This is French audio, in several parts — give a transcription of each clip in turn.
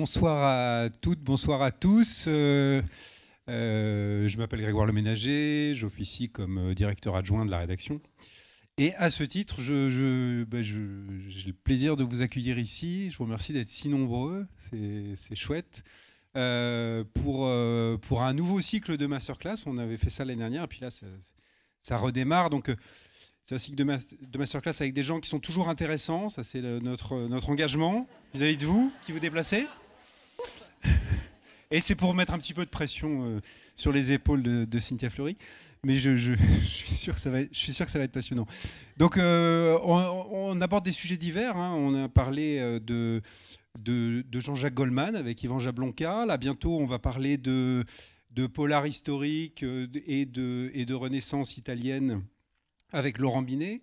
Bonsoir à toutes, bonsoir à tous. Euh, euh, je m'appelle Grégoire Leménager, j'officie comme euh, directeur adjoint de la rédaction. Et à ce titre, ben, j'ai le plaisir de vous accueillir ici. Je vous remercie d'être si nombreux, c'est chouette. pour, pour un nouveau cycle de masterclass, on avait fait ça l'année dernière, et puis là, ça, redémarre. Donc, c'est un cycle de, masterclass avec des gens qui sont toujours intéressants. Ça, c'est notre, notre engagement vis à -vis de vous, qui vous déplacez. Et c'est pour mettre un petit peu de pression euh, sur les épaules de, Cynthia Fleury. Mais je, suis sûr que ça va être, je suis sûr que ça va être passionnant. Donc, euh, on, aborde des sujets divers. Hein. On a parlé euh, de, Jean-Jacques Goldman avec Yvan Jablonka. Là, bientôt, on va parler de, polar historique et et de renaissance italienne avec Laurent Binet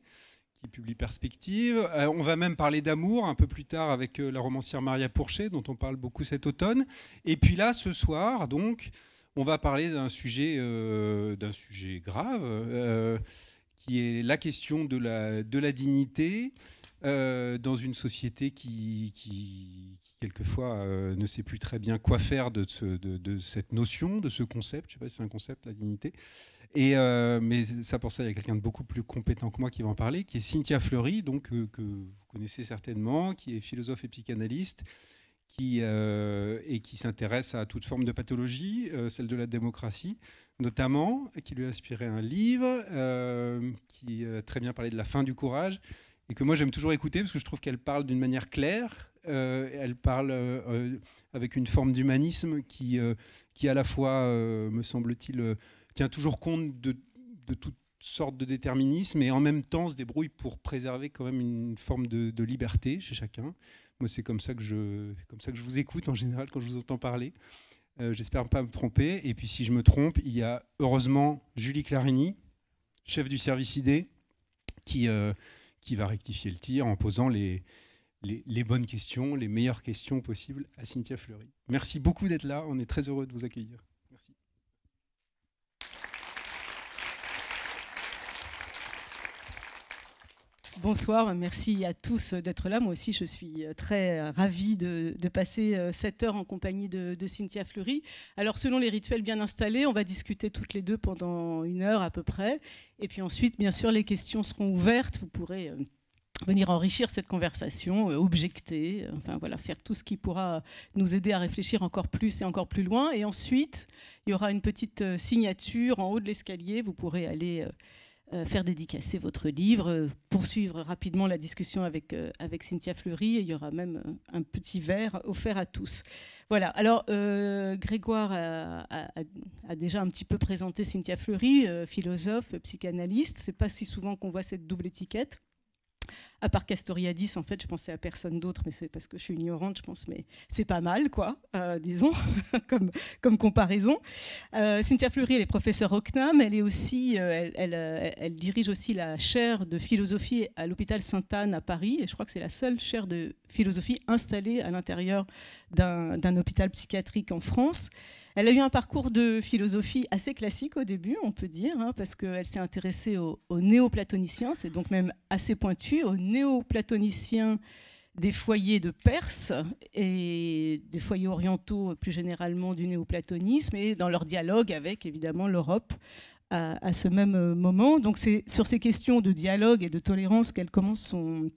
qui Perspective. Euh, on va même parler d'amour un peu plus tard avec euh, la romancière Maria Pourchet, dont on parle beaucoup cet automne. Et puis là, ce soir, donc, on va parler d'un sujet, euh, d'un sujet grave, qui est la question de la, de la dignité dans une société qui quelquefois euh, ne sait plus très bien quoi faire de, de, cette notion, de ce concept. Je ne sais pas si c'est un concept, la dignité. Et, euh, mais ça, pour ça, il y a quelqu'un de beaucoup plus compétent que moi qui va en parler, qui est Cynthia Fleury, donc, euh, que vous connaissez certainement, qui est philosophe et psychanalyste, qui, et qui s'intéresse à toute forme de pathologie, celle de la démocratie notamment, qui lui a inspiré un livre qui très bien parlé de la fin du courage et que moi j'aime toujours écouter parce que je trouve qu'elle parle d'une manière claire euh, elle parle euh, avec une forme d'humanisme qui, euh, qui à la fois, me semble-t-il, tient toujours compte de, toutes sortes de déterminismes et en même temps se débrouille pour préserver quand même une forme de, liberté chez chacun. Moi, c'est comme ça que je, comme ça que je vous écoute en général quand je vous entends parler. J'espère pas me tromper. Et puis, si je me trompe, il y a heureusement Julie Clarini, chef du service ID qui, qui va rectifier le tir en posant les, les, bonnes questions, les meilleures questions possibles à Cynthia Fleury. Merci beaucoup d'être là, on est très heureux de vous accueillir. Merci. Bonsoir, merci à tous d'être là. Moi aussi, je suis très ravie de, passer euh, cette heure en compagnie de, de, Cynthia Fleury. Alors, selon les rituels bien installés, on va discuter toutes les deux pendant une heure à peu près. Et puis ensuite, bien sûr, les questions seront ouvertes. Vous pourrez euh, venir enrichir cette conversation, euh, objecter, euh, enfin voilà, faire tout ce qui pourra nous aider à réfléchir encore plus et encore plus loin. Et ensuite, il y aura une petite euh, signature en haut de l'escalier. Vous pourrez aller faire dédicacer votre livre, poursuivre rapidement la discussion avec, avec Cynthia Fleury. il y aura même un petit verre offert à tous. Voilà, alors Grégoire a, a, déjà un petit peu présenté Cynthia Fleury, philosophe, psychanalyste. C'est pas si souvent qu'on voit cette double étiquette à part Castoriadis, en fait, je pensais à personne d'autre, mais c'est parce que je suis ignorante, je pense, mais c'est pas mal, quoi, euh, disons, comme, comme comparaison. Euh, Cynthia Fleury, elle est professeure au CNAM, elle, est aussi, euh, elle, elle, dirige aussi la chaire de philosophie à l'hôpital Sainte-Anne à Paris, et je crois que c'est la seule chaire de philosophie installée à l'intérieur d'un hôpital psychiatrique en France. Elle a eu un parcours de philosophie assez classique au début, on peut dire, hein, parce qu'elle s'est intéressée aux, néoplatoniciens, c'est donc même assez pointu, aux néoplatoniciens des foyers de Perse et des foyers orientaux plus généralement du néoplatonisme et dans leur dialogue avec évidemment l'Europe à, ce même euh, moment. Donc c'est sur ces questions de dialogue et de tolérance qu'elle commence son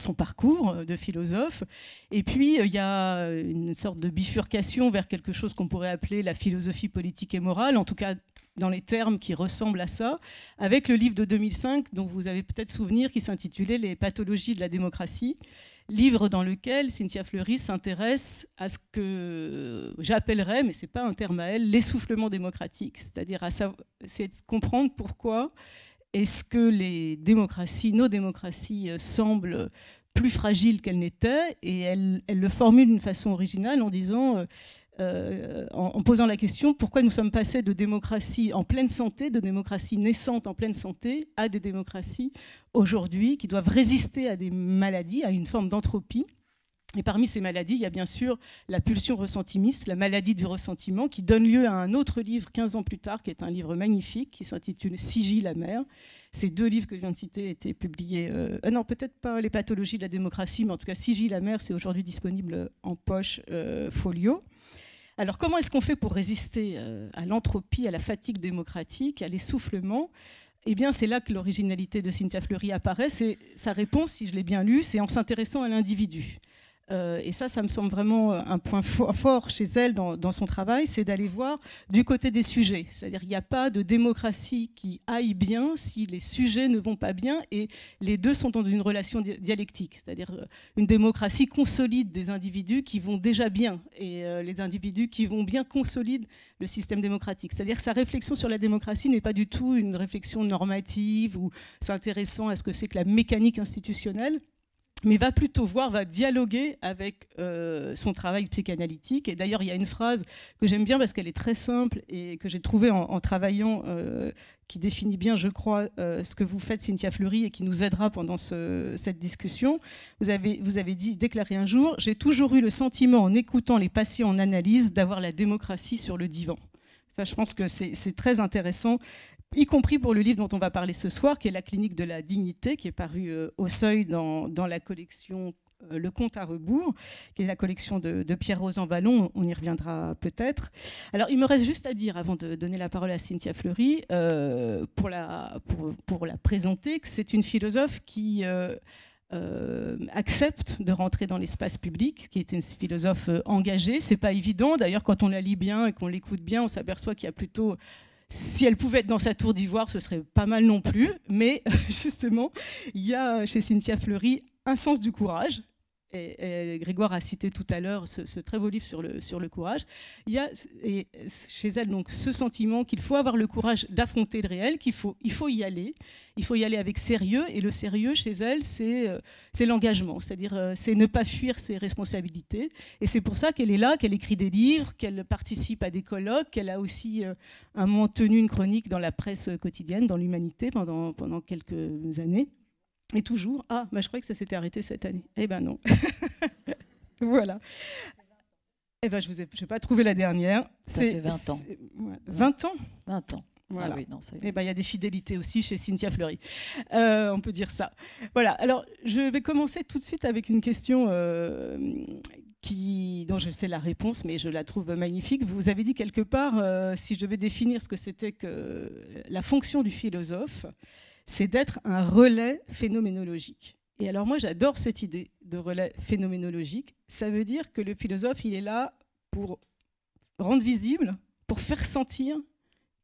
son parcours euh, de philosophe. Et puis, euh, il y a une sorte de bifurcation vers quelque chose qu'on pourrait appeler la philosophie politique et morale, en tout cas dans les termes qui ressemblent à ça, avec le livre de 2005 dont vous avez peut-être souvenir qui s'intitulait Les pathologies de la démocratie, livre dans lequel Cynthia Fleury s'intéresse à ce que j'appellerais, mais ce n'est pas un terme à elle, l'essoufflement démocratique, c'est-à-dire à, comprendre pourquoi est-ce que les démocraties, nos démocraties, euh, semblent plus fragiles qu'elles n'étaient Et elle, le formule d'une façon originale en disant, euh, euh, en, posant la question, pourquoi nous sommes passés de démocraties en pleine santé, de démocraties naissantes en pleine santé, à des démocraties aujourd'hui qui doivent résister à des maladies, à une forme d'entropie et parmi ces maladies, il y a bien sûr la pulsion ressentimiste, la maladie du ressentiment, qui donne lieu à un autre livre 15 ans plus tard, qui est un livre magnifique, qui s'intitule Sigil la mer. Ces deux livres que je viens de citer étaient publiés, euh, non peut-être pas Les pathologies de la démocratie, mais en tout cas Sigil la mer, c'est aujourd'hui disponible en poche euh, folio. Alors comment est-ce qu'on fait pour résister euh, à l'entropie, à la fatigue démocratique, à l'essoufflement eh bien, c'est là que l'originalité de Cynthia Fleury apparaît. C'est sa réponse, si je l'ai bien lu, c'est en s'intéressant à l'individu euh, et ça, ça me semble vraiment euh, un point fort, chez elle dans, son travail, c'est d'aller voir du côté des sujets. C'est-à-dire qu'il n'y a pas de démocratie qui aille bien si les sujets ne vont pas bien et les deux sont dans une relation dialectique, c'est-à-dire euh, une démocratie consolide des individus qui vont déjà bien et les individus qui vont bien consolident le système démocratique. C'est-à-dire que sa réflexion sur la démocratie n'est pas du tout une réflexion normative ou s'intéressant à ce que c'est que la mécanique institutionnelle mais va plutôt voir, va dialoguer avec euh, son travail psychanalytique. Et d'ailleurs, il y a une phrase que j'aime bien parce qu'elle est très simple et que j'ai trouvée en, travaillant, euh, qui définit bien, je crois, euh, ce que vous faites, Cynthia Fleury, et qui nous aidera pendant cette discussion. Vous avez, vous avez dit, déclaré un jour, j'ai toujours eu le sentiment, en écoutant les patients en analyse, d'avoir la démocratie sur le divan. Ça, je pense que c'est très intéressant y compris pour le livre dont on va parler ce soir, qui est La clinique de la dignité, qui est paru euh, au seuil dans, dans la collection euh, Le Comte à rebours, qui est la collection de, Pierre-Rose en Ballon, on y reviendra peut-être. Alors il me reste juste à dire, avant de donner la parole à Cynthia Fleury, euh, pour, la, pour, pour, la présenter, que c'est une philosophe qui... accepte de rentrer dans l'espace public, qui est une philosophe engagée. C'est pas évident. D'ailleurs, quand on la lit bien et qu'on l'écoute bien, on s'aperçoit qu'il y a plutôt si elle pouvait être dans sa tour d'ivoire, ce serait pas mal non plus. Mais justement, il y a chez Cynthia Fleury un sens du courage Grégoire a cité tout à l'heure ce, très beau livre sur le, sur le courage, il y a chez elle donc ce sentiment qu'il faut avoir le courage d'affronter le réel, qu'il faut, il faut y aller, il faut y aller avec sérieux, et le sérieux chez elle, c'est, euh, c'est l'engagement, c'est-à-dire euh, c'est ne pas fuir ses responsabilités, et c'est pour ça qu'elle est là, qu'elle écrit des livres, qu'elle participe à des colloques, qu'elle a aussi euh, un moment tenu une chronique dans la presse quotidienne, dans l'humanité pendant, pendant quelques années. Mais toujours, ah, bah, je croyais que ça s'était arrêté cette année. Eh ben non. voilà. Eh ben, je vous ai, pas trouvé la dernière. Ça c'est fait 20 ans. 20 ans 20 ans. Ah voilà. Eh ben, il y a des fidélités aussi chez Cynthia Fleury. Euh, on peut dire ça. Voilà. Alors, je vais commencer tout de suite avec une question euh, qui, dont je sais la réponse, mais je la trouve magnifique. Vous avez dit quelque part, euh, si je devais définir ce que c'était que la fonction du philosophe, c'est d'être un relais phénoménologique. Et alors moi, j'adore cette idée de relais phénoménologique. Ça veut dire que le philosophe, il est là pour rendre visible, pour faire sentir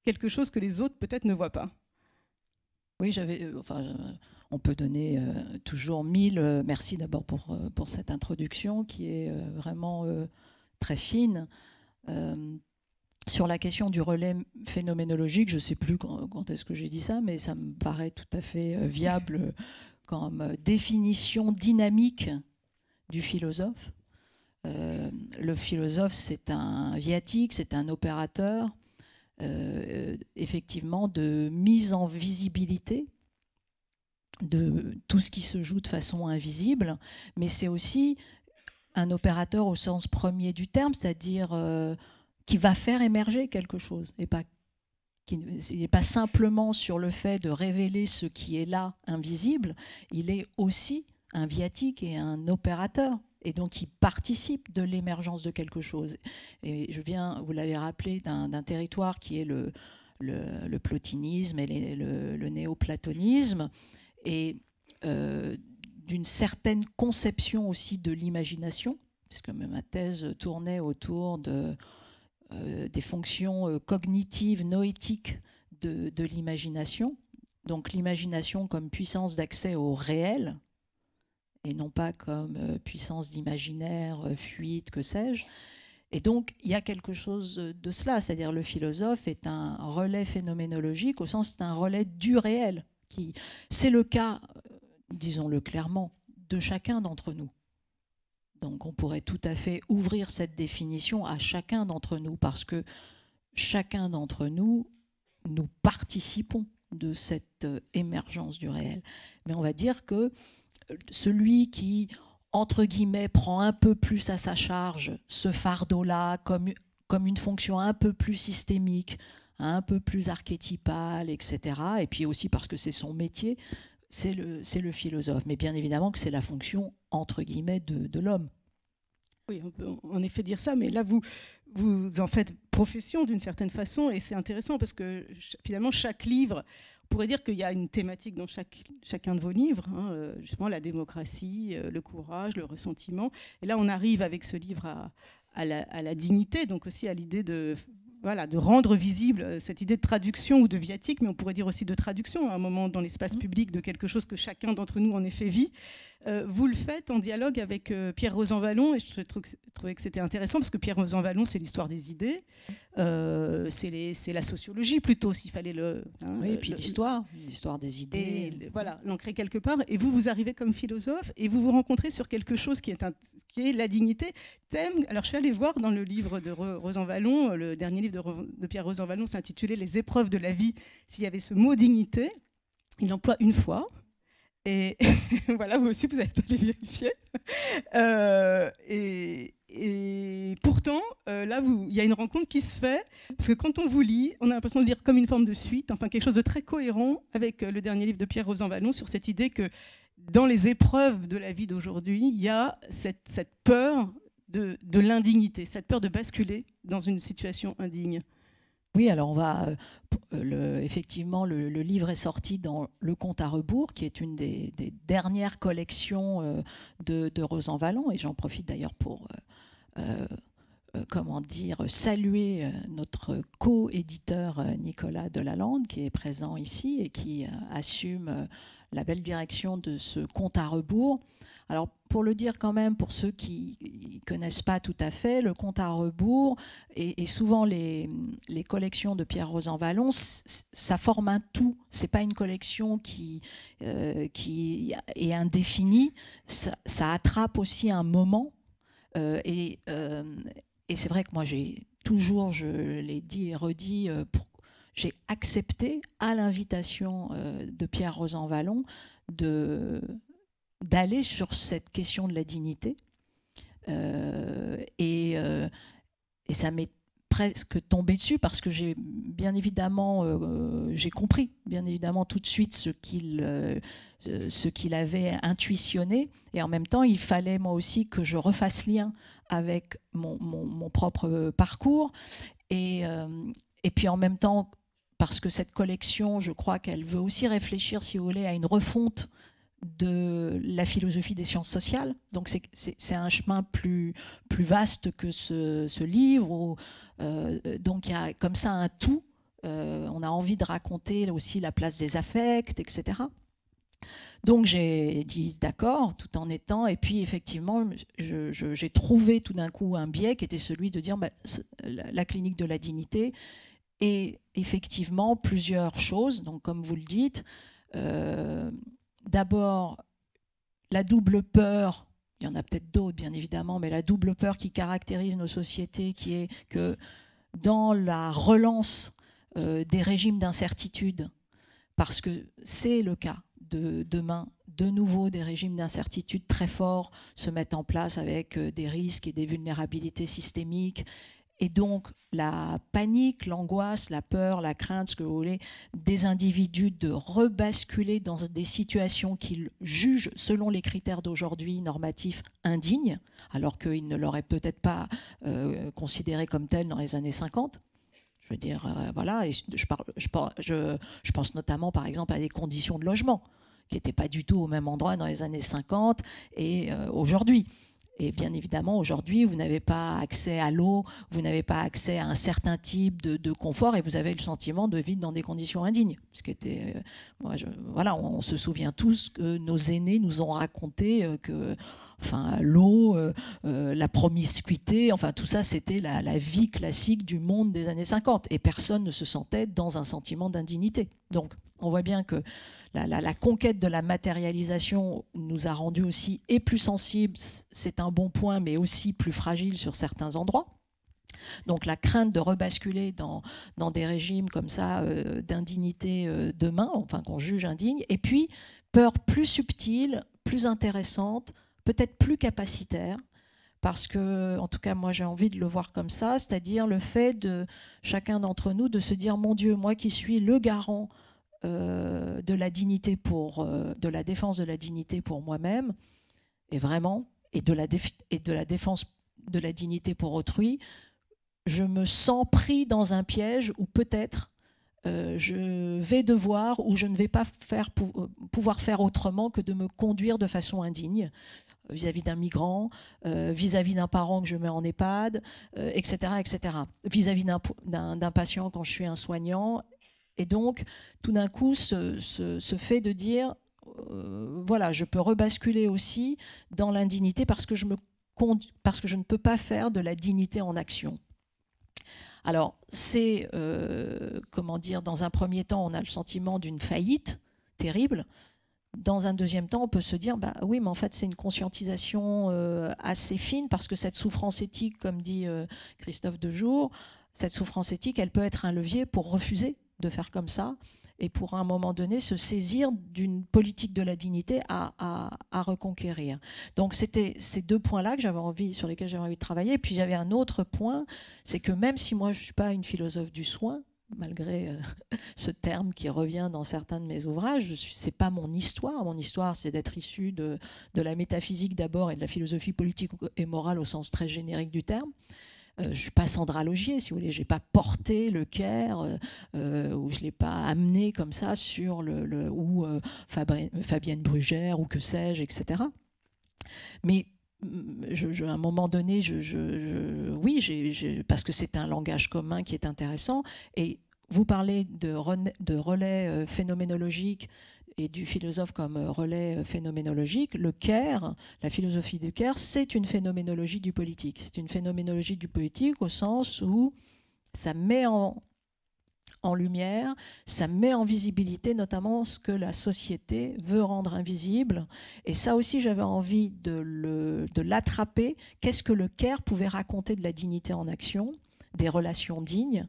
quelque chose que les autres peut-être ne voient pas. Oui, j'avais. Euh, enfin, on peut donner euh, toujours mille. Euh, merci d'abord pour, pour cette introduction qui est vraiment très fine sur la question du relais phénoménologique, je ne sais plus quand, est-ce que j'ai dit ça, mais ça me paraît tout à fait euh, viable comme définition dynamique du philosophe. Euh, le philosophe, c'est un viatique, c'est un opérateur, euh, effectivement, de mise en visibilité de tout ce qui se joue de façon invisible, mais c'est aussi un opérateur au sens premier du terme, c'est-à-dire qui va faire émerger quelque chose et pas il n'est pas simplement sur le fait de révéler ce qui est là, invisible, il est aussi un viatique et un opérateur. Et donc, il participe de l'émergence de quelque chose. Et je viens, vous l'avez rappelé, d'un territoire qui est le, le, le plotinisme et le, néoplatonisme, et euh, d'une certaine conception aussi de l'imagination, puisque ma thèse tournait autour de euh, des fonctions euh, cognitives, noétiques de, l'imagination. Donc l'imagination comme puissance d'accès au réel, et non pas comme euh, puissance d'imaginaire, fuite, que sais-je. Et donc, il y a quelque chose de cela, c'est-à-dire le philosophe est un relais phénoménologique au sens d'un relais du réel. Qui, c'est le cas, disons-le clairement, de chacun d'entre nous. Donc on pourrait tout à fait ouvrir cette définition à chacun d'entre nous, parce que chacun d'entre nous, nous participons de cette euh, émergence du réel. Mais on va dire que euh, celui qui, entre guillemets, prend un peu plus à sa charge ce fardeau-là comme, comme une fonction un peu plus systémique, un peu plus archétypale, etc. Et puis aussi parce que c'est son métier, c'est le, le philosophe. Mais bien évidemment que c'est la fonction entre guillemets, de, l'homme. Oui, on peut en effet dire ça, mais là, vous, vous en faites profession d'une certaine façon, et c'est intéressant parce que finalement, chaque livre, on pourrait dire qu'il y a une thématique dans chacun de vos livres, hein, euh, justement la démocratie, euh, le courage, le ressentiment. Et là, on arrive avec ce livre à la, dignité, donc aussi à l'idée de, voilà, de rendre visible euh, cette idée de traduction ou de viatique, mais on pourrait dire aussi de traduction hein, à un moment dans l'espace mmh. public de quelque chose que chacun d'entre nous en effet vit. Euh, vous le faites en dialogue avec euh, Pierre Rosanvallon, et je trouvais que c'était intéressant parce que Pierre Rosanvallon, c'est l'histoire des idées, c'est la sociologie plutôt, s'il fallait le. Hein, oui, et puis l'histoire, l'histoire des idées. voilà, l'ancrer quelque part. Et vous, vous arrivez comme philosophe et vous vous rencontrez sur quelque chose qui est, qui est la dignité, thème. Alors je suis allée voir dans le livre de Rosanvallon, le dernier livre de, Pierre-Rosan Vallon s'intitulait Les épreuves de la vie. S'il y avait ce mot dignité, il l'emploie une fois. Et voilà, vous aussi, vous avez tout vérifier. Euh, et, et, pourtant, euh, là, il y a une rencontre qui se fait, parce que quand on vous lit, on a l'impression de lire comme une forme de suite, enfin quelque chose de très cohérent avec euh, le dernier livre de Pierre Rosan Vallon sur cette idée que dans les épreuves de la vie d'aujourd'hui, il y a cette, cette peur de, l'indignité, cette peur de basculer dans une situation indigne oui, alors on va. Euh, effectivement, le, livre est sorti dans Le Compte à rebours, qui est une des, dernières collections euh, de, de Vallon, et j'en profite d'ailleurs pour. Euh, comment dire, saluer notre co-éditeur Nicolas Delalande, qui est présent ici et qui assume la belle direction de ce compte à rebours. Alors, pour le dire quand même, pour ceux qui ne connaissent pas tout à fait, le compte à rebours et, souvent les, collections de Pierre Vallon ça forme un tout. C'est pas une collection qui, euh, qui est indéfinie. Ça, attrape aussi un moment. Euh, euh, et, c'est vrai que moi, j'ai toujours, je l'ai dit et redit, j'ai accepté à l'invitation de Pierre Vallon de, d'aller sur cette question de la dignité. Euh, euh, et, ça m'est presque tombé dessus parce que j'ai bien évidemment euh, j'ai compris bien évidemment tout de suite ce qu'il ce qu'il avait intuitionné et en même temps il fallait moi aussi que je refasse lien avec mon, mon propre parcours et, et puis en même temps parce que cette collection, je crois qu'elle veut aussi réfléchir, si vous voulez, à une refonte de la philosophie des sciences sociales. Donc c'est un chemin plus, plus vaste que ce, livre. Euh, donc il y a comme ça un tout. Euh, on a envie de raconter aussi la place des affects, etc. Donc j'ai dit d'accord, tout en étant, et puis effectivement, j'ai trouvé tout d'un coup un biais qui était celui de dire bah, la clinique de la dignité et effectivement plusieurs choses, donc comme vous le dites, euh, d'abord la double peur, il y en a peut-être d'autres bien évidemment, mais la double peur qui caractérise nos sociétés, qui est que dans la relance euh, des régimes d'incertitude, parce que c'est le cas de demain, de nouveau des régimes d'incertitude très forts se mettent en place avec euh, des risques et des vulnérabilités systémiques et donc, la panique, l'angoisse, la peur, la crainte, ce que vous voulez, des individus de rebasculer dans des situations qu'ils jugent, selon les critères d'aujourd'hui normatifs, indignes, alors qu'ils ne l'auraient peut-être pas considérée euh, considéré comme tel dans les années 50. Je veux dire, euh, voilà, et je, pense notamment, par exemple, à des conditions de logement qui n'étaient pas du tout au même endroit dans les années 50 et euh, aujourd'hui. Et bien évidemment, aujourd'hui, vous n'avez pas accès à l'eau, vous n'avez pas accès à un certain type de, confort et vous avez le sentiment de vivre dans des conditions indignes. Ce qui était, euh, voilà, on, se souvient tous que nos aînés nous ont raconté euh, que enfin, l'eau, euh, la promiscuité, enfin tout ça, c'était la, la vie classique du monde des années 50. Et personne ne se sentait dans un sentiment d'indignité. Donc, on voit bien que la, conquête de la matérialisation nous a rendus aussi et plus sensibles, c'est un bon point, mais aussi plus fragiles sur certains endroits. Donc la crainte de rebasculer dans, des régimes comme ça euh, d'indignité euh, demain, enfin qu'on juge indigne, et puis peur plus subtile, plus intéressante, peut-être plus capacitaire, parce que, en tout cas, moi j'ai envie de le voir comme ça, c'est-à-dire le fait de chacun d'entre nous de se dire, mon Dieu, moi qui suis le garant euh, de la dignité pour, euh, de la défense de la dignité pour moi-même, et vraiment, et de la, et de la défense de la dignité pour autrui, je me sens pris dans un piège où peut-être euh, je vais devoir ou je ne vais pas faire pouvoir faire autrement que de me conduire de façon indigne vis-à-vis d'un migrant, vis-à-vis d'un parent que je mets en EHPAD, etc., etc., vis-à-vis d'un patient quand je suis un soignant, et donc, tout d'un coup, ce, fait de dire, euh, voilà, je peux rebasculer aussi dans l'indignité parce que je ne peux pas faire de la dignité en action. Alors, c'est, euh, comment dire, dans un premier temps, on a le sentiment d'une faillite terrible. Dans un deuxième temps, on peut se dire, bah oui, mais en fait, c'est une conscientisation euh, assez fine parce que cette souffrance éthique, comme dit Christophe Dejour, cette souffrance éthique, elle peut être un levier pour refuser de faire comme ça et pour un moment donné se saisir d'une politique de la dignité à, à, reconquérir. Donc c'était ces deux points-là que j'avais envie, sur lesquels j'avais envie de travailler. puis j'avais un autre point, c'est que même si moi je ne suis pas une philosophe du soin, malgré euh, ce terme qui revient dans certains de mes ouvrages, ce n'est pas mon histoire. Mon histoire, c'est d'être issue de, de la métaphysique d'abord et de la philosophie politique et morale au sens très générique du terme. Euh, je ne suis pas Sandra Logier, si vous voulez. Je n'ai pas porté le Caire euh, euh, ou je ne l'ai pas amené comme ça sur le. ou Fabienne Brugère ou que sais-je, etc. Mais. Mm, je, à un moment donné, je, oui, parce que c'est un langage commun qui est intéressant. Et vous parlez de, de relais phénoménologiques et du philosophe comme euh, relais euh, phénoménologique, le caire la philosophie du caire c'est une phénoménologie du politique. C'est une phénoménologie du politique au sens où ça met en, en lumière, ça met en visibilité notamment ce que la société veut rendre invisible. Et ça aussi, j'avais envie de l'attraper. Qu'est-ce que le caire pouvait raconter de la dignité en action, des relations dignes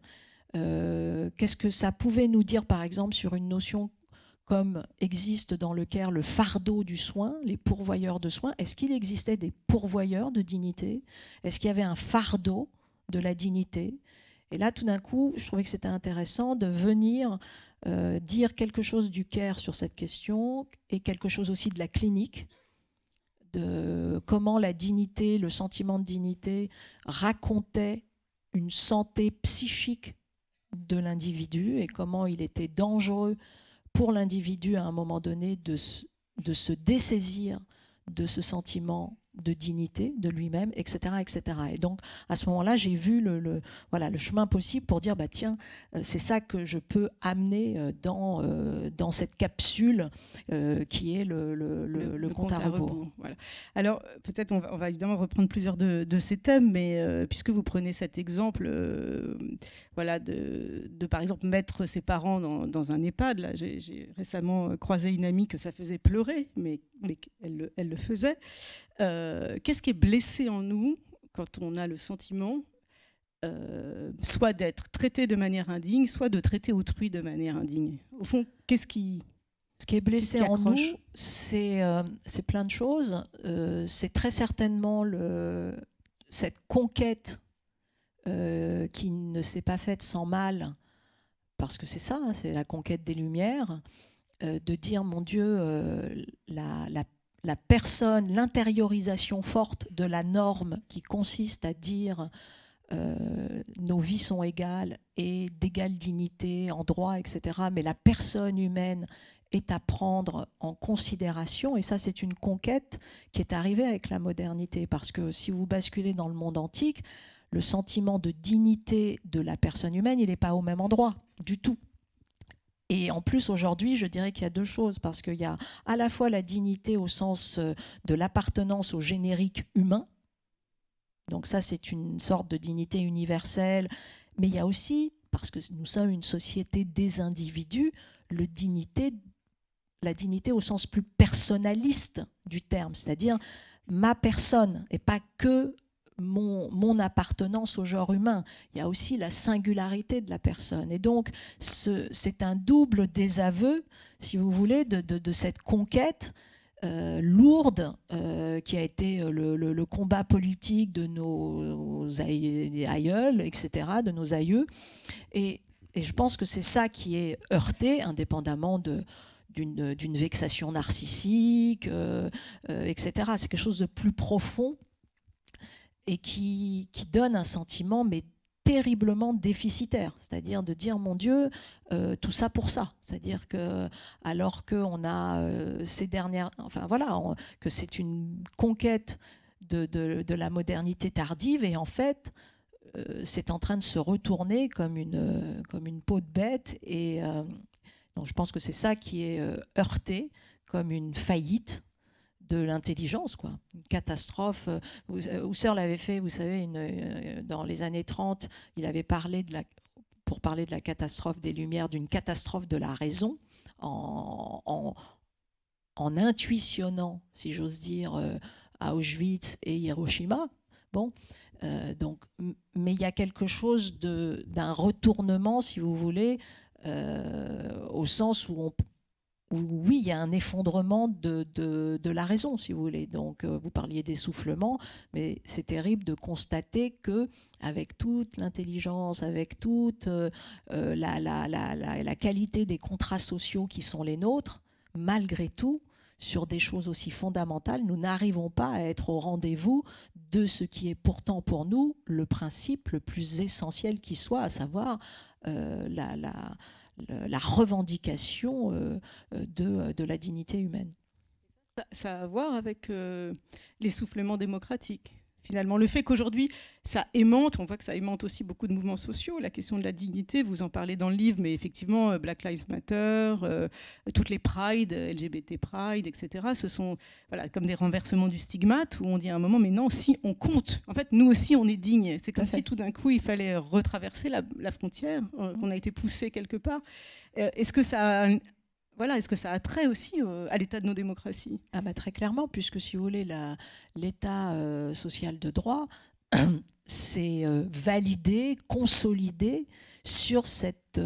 euh, Qu'est-ce que ça pouvait nous dire, par exemple, sur une notion comme existe dans le CAIR le fardeau du soin, les pourvoyeurs de soins, est-ce qu'il existait des pourvoyeurs de dignité Est-ce qu'il y avait un fardeau de la dignité Et là, tout d'un coup, je trouvais que c'était intéressant de venir euh, dire quelque chose du caire sur cette question et quelque chose aussi de la clinique, de comment la dignité, le sentiment de dignité racontait une santé psychique de l'individu et comment il était dangereux pour l'individu à un moment donné de, de se dessaisir de ce sentiment de dignité de lui-même, etc., etc. Et donc, à ce moment-là, j'ai vu le, voilà, le chemin possible pour dire, bah, tiens, euh, c'est ça que je peux amener euh, dans, euh, dans cette capsule qui est le, le, compte, à, rebours. Alors, peut-être, on va, évidemment reprendre plusieurs de, ces thèmes, mais puisque vous prenez cet exemple, voilà, de, par exemple, mettre ses parents dans, un EHPAD, là, j'ai récemment croisé une amie que ça faisait pleurer, mais, mais elle, elle le faisait. Euh, qu'est-ce qui est blessé en nous quand on a le sentiment euh, soit d'être traité de manière indigne, soit de traiter autrui de manière indigne Au fond, qu'est-ce qui... Ce qui est blessé en nous, euh, c'est plein de choses. c'est très certainement le, cette conquête qui ne s'est pas faite sans mal, parce que c'est ça, hein, c'est la conquête des Lumières, de dire, mon Dieu, la, la la personne, l'intériorisation forte de la norme qui consiste à dire euh, nos vies sont égales et d'égale dignité en droit, etc. Mais la personne humaine est à prendre en considération. Et ça, c'est une conquête qui est arrivée avec la modernité. Parce que si vous basculez dans le monde antique, le sentiment de dignité de la personne humaine, il n'est pas au même endroit du tout. Et en plus, aujourd'hui, je dirais qu'il y a deux choses, parce qu'il y a à la fois la dignité au sens euh, de l'appartenance au générique humain, donc ça c'est une sorte de dignité universelle, mais il y a aussi, parce que nous sommes une société des individus, le dignité, la dignité au sens plus personnaliste du terme, c'est-à-dire ma personne et pas que mon, appartenance au genre humain, il y a aussi la singularité de la personne. Et donc, c'est un double désaveu, si vous voulez, de, cette conquête euh, lourde euh, qui a été euh, le, combat politique de nos aïeuls, etc., de nos aïeux. Et, je pense que c'est ça qui est heurté, indépendamment d'une, vexation narcissique, etc. C'est quelque chose de plus profond et qui, donne un sentiment, mais terriblement déficitaire, c'est-à-dire de dire mon Dieu, euh, tout ça pour ça, c'est-à-dire que alors qu'on a euh, ces dernières, enfin voilà, que c'est une conquête de, de, la modernité tardive et en fait euh, c'est en train de se retourner comme une comme une peau de bête et donc je pense que c'est ça qui est heurté comme une faillite de l'intelligence, quoi. Une catastrophe. Husserl euh, l'avait fait, vous savez, une, euh, dans les années 30, il avait parlé de la, pour parler de la catastrophe des Lumières, d'une catastrophe de la raison, en, en, intuitionnant, si j'ose dire, à euh, Auschwitz et Hiroshima. Bon, donc, mais il y a quelque chose d'un retournement, si vous voulez, au sens où on, peut oui, il y a un effondrement de, la raison, si vous voulez. Donc, euh, vous parliez d'essoufflement, mais c'est terrible de constater que, avec toute l'intelligence, avec toute euh, euh, la, qualité des contrats sociaux qui sont les nôtres, malgré tout, sur des choses aussi fondamentales, nous n'arrivons pas à être au rendez-vous de ce qui est pourtant pour nous le principe le plus essentiel qui soit, à savoir la la revendication euh, euh, euh, de, la dignité humaine. Ça, ça a à voir avec l'essoufflement démocratique finalement. Le fait qu'aujourd'hui, ça aimante, on voit que ça aimante aussi beaucoup de mouvements sociaux, la question de la dignité, vous en parlez dans le livre, mais effectivement, euh, Black Lives Matter, euh, toutes les prides, euh, LGBT Pride, etc., ce sont voilà, comme des renversements du stigmate, où on dit à un moment, mais non, si on compte, en fait, nous aussi, on est dignes. C'est comme si tout d'un coup, il fallait retraverser la, frontière, qu'on a été poussé quelque part. Est-ce que ça est-ce que ça a trait aussi euh, à l'état de nos démocraties ah bah, Très clairement, puisque si vous voulez, l'état euh, social de droit, c'est euh, validé, consolidé sur cette...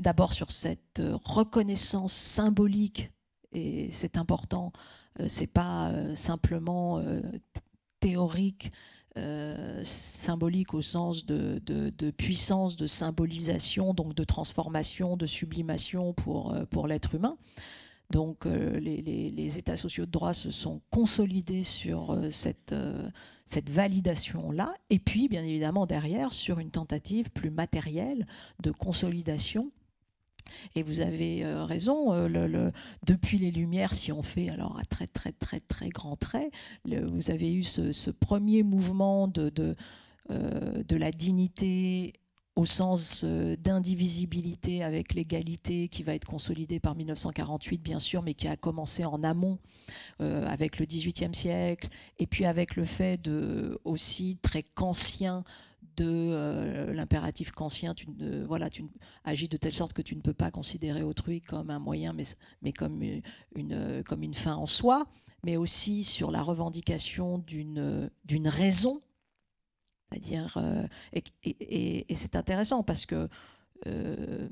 D'abord sur cette reconnaissance symbolique, et c'est important, c'est pas simplement théorique, euh, symbolique au sens de, puissance, de symbolisation, donc de transformation, de sublimation pour, euh, pour l'être humain. Donc euh, les, États sociaux de droit se sont consolidés sur cette, cette validation-là, et puis bien évidemment derrière sur une tentative plus matérielle de consolidation et vous avez euh, raison, euh, le, depuis les Lumières, si on fait alors à très très très très grand trait, vous avez eu ce, premier mouvement de, de, euh, la dignité au sens d'indivisibilité avec l'égalité qui va être consolidée par 1948 bien sûr, mais qui a commencé en amont avec le XVIIIe siècle, et puis avec le fait de aussi très qu'ancien, de euh, l'impératif kantien, tu ne, voilà, tu agis de telle sorte que tu ne peux pas considérer autrui comme un moyen, mais, mais comme, une, euh, comme une fin en soi, mais aussi sur la revendication d'une euh, raison. C'est-à-dire, et, et c'est intéressant parce que euh,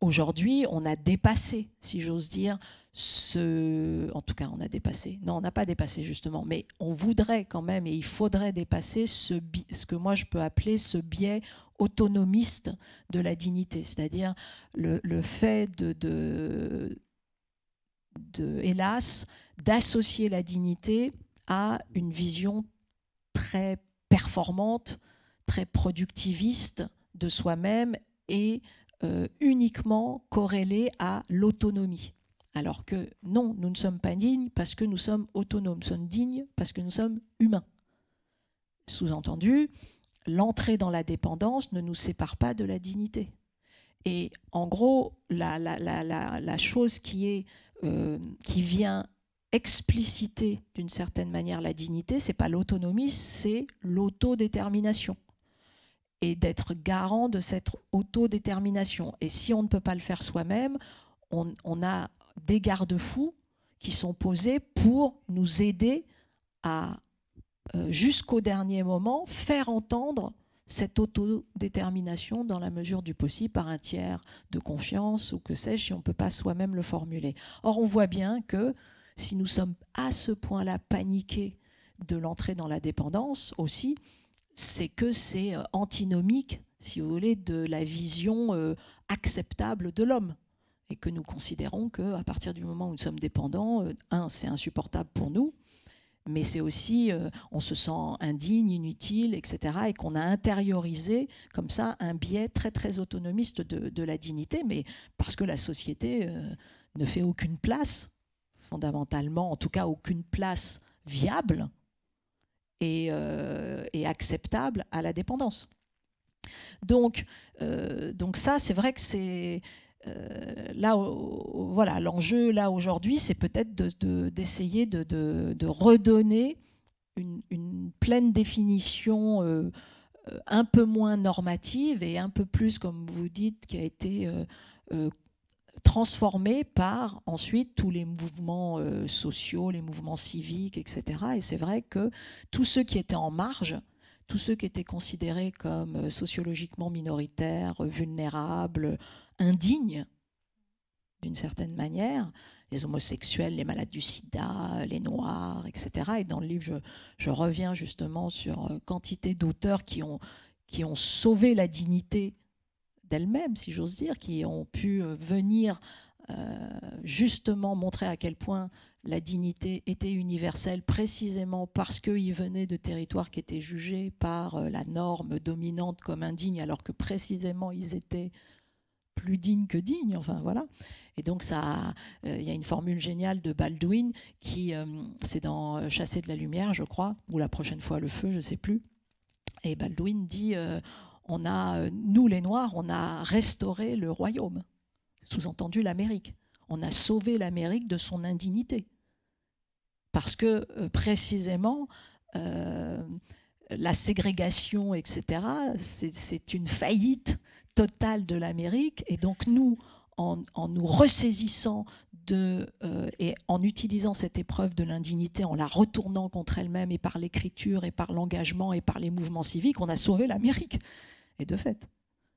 aujourd'hui, on a dépassé, si j'ose dire, ce... En tout cas, on a dépassé. Non, on n'a pas dépassé, justement. Mais on voudrait quand même, et il faudrait dépasser ce, ce que moi je peux appeler ce biais autonomiste de la dignité, c'est-à-dire le, fait de hélas, d'associer la dignité à une vision très performante, très productiviste de soi-même est euh, uniquement corrélée à l'autonomie. Alors que non, nous ne sommes pas dignes parce que nous sommes autonomes, nous sommes dignes parce que nous sommes humains. Sous-entendu, l'entrée dans la dépendance ne nous sépare pas de la dignité. Et en gros, la, chose qui, euh, qui vient expliciter d'une certaine manière la dignité, c'est pas l'autonomie, c'est l'autodétermination et d'être garant de cette autodétermination. Et si on ne peut pas le faire soi-même, on, a des garde-fous qui sont posés pour nous aider à, euh, jusqu'au dernier moment, faire entendre cette autodétermination dans la mesure du possible par un tiers de confiance ou que sais-je, si on ne peut pas soi-même le formuler. Or, on voit bien que si nous sommes à ce point-là paniqués de l'entrée dans la dépendance aussi, c'est que c'est euh, antinomique, si vous voulez, de la vision euh, acceptable de l'homme. Et que nous considérons qu'à partir du moment où nous sommes dépendants, euh, un, c'est insupportable pour nous, mais c'est aussi, on se sent indigne, inutile, etc. Et qu'on a intériorisé comme ça un biais très très autonomiste de la dignité, mais parce que la société ne fait aucune place, fondamentalement, en tout cas aucune place viable euh, et, acceptable à la dépendance. Donc, euh, donc ça, c'est vrai que c'est euh, là, voilà, l'enjeu là aujourd'hui, c'est peut-être d'essayer de, redonner une, pleine définition un peu moins normative et un peu plus, comme vous dites, qui a été transformé par ensuite tous les mouvements euh, sociaux, les mouvements civiques, etc. Et c'est vrai que tous ceux qui étaient en marge, tous ceux qui étaient considérés comme euh, sociologiquement minoritaires, vulnérables, indignes, d'une certaine manière, les homosexuels, les malades du sida, les noirs, etc. Et dans le livre, je, reviens justement sur euh, quantité d'auteurs qui ont, qui ont sauvé la dignité elles mêmes si j'ose dire, qui ont pu euh, venir euh, justement montrer à quel point la dignité était universelle, précisément parce qu'ils venaient de territoires qui étaient jugés par euh, la norme dominante comme indigne, alors que précisément ils étaient plus dignes que dignes. Enfin voilà. Et donc ça, il y a une formule géniale de Baldwin qui, c'est dans Chasser de la lumière, je crois, ou la prochaine fois le feu, je sais plus. Et Baldwin dit on a, euh, nous les Noirs, on a restauré le royaume, sous-entendu l'Amérique. On a sauvé l'Amérique de son indignité. Parce que euh, précisément, euh, la ségrégation, etc., c'est une faillite totale de l'Amérique. Et donc nous, en, en, nous ressaisissant euh, et en utilisant cette épreuve de l'indignité, en la retournant contre elle-même et par l'écriture et par l'engagement et par les mouvements civiques, on a sauvé l'Amérique. Et de fait,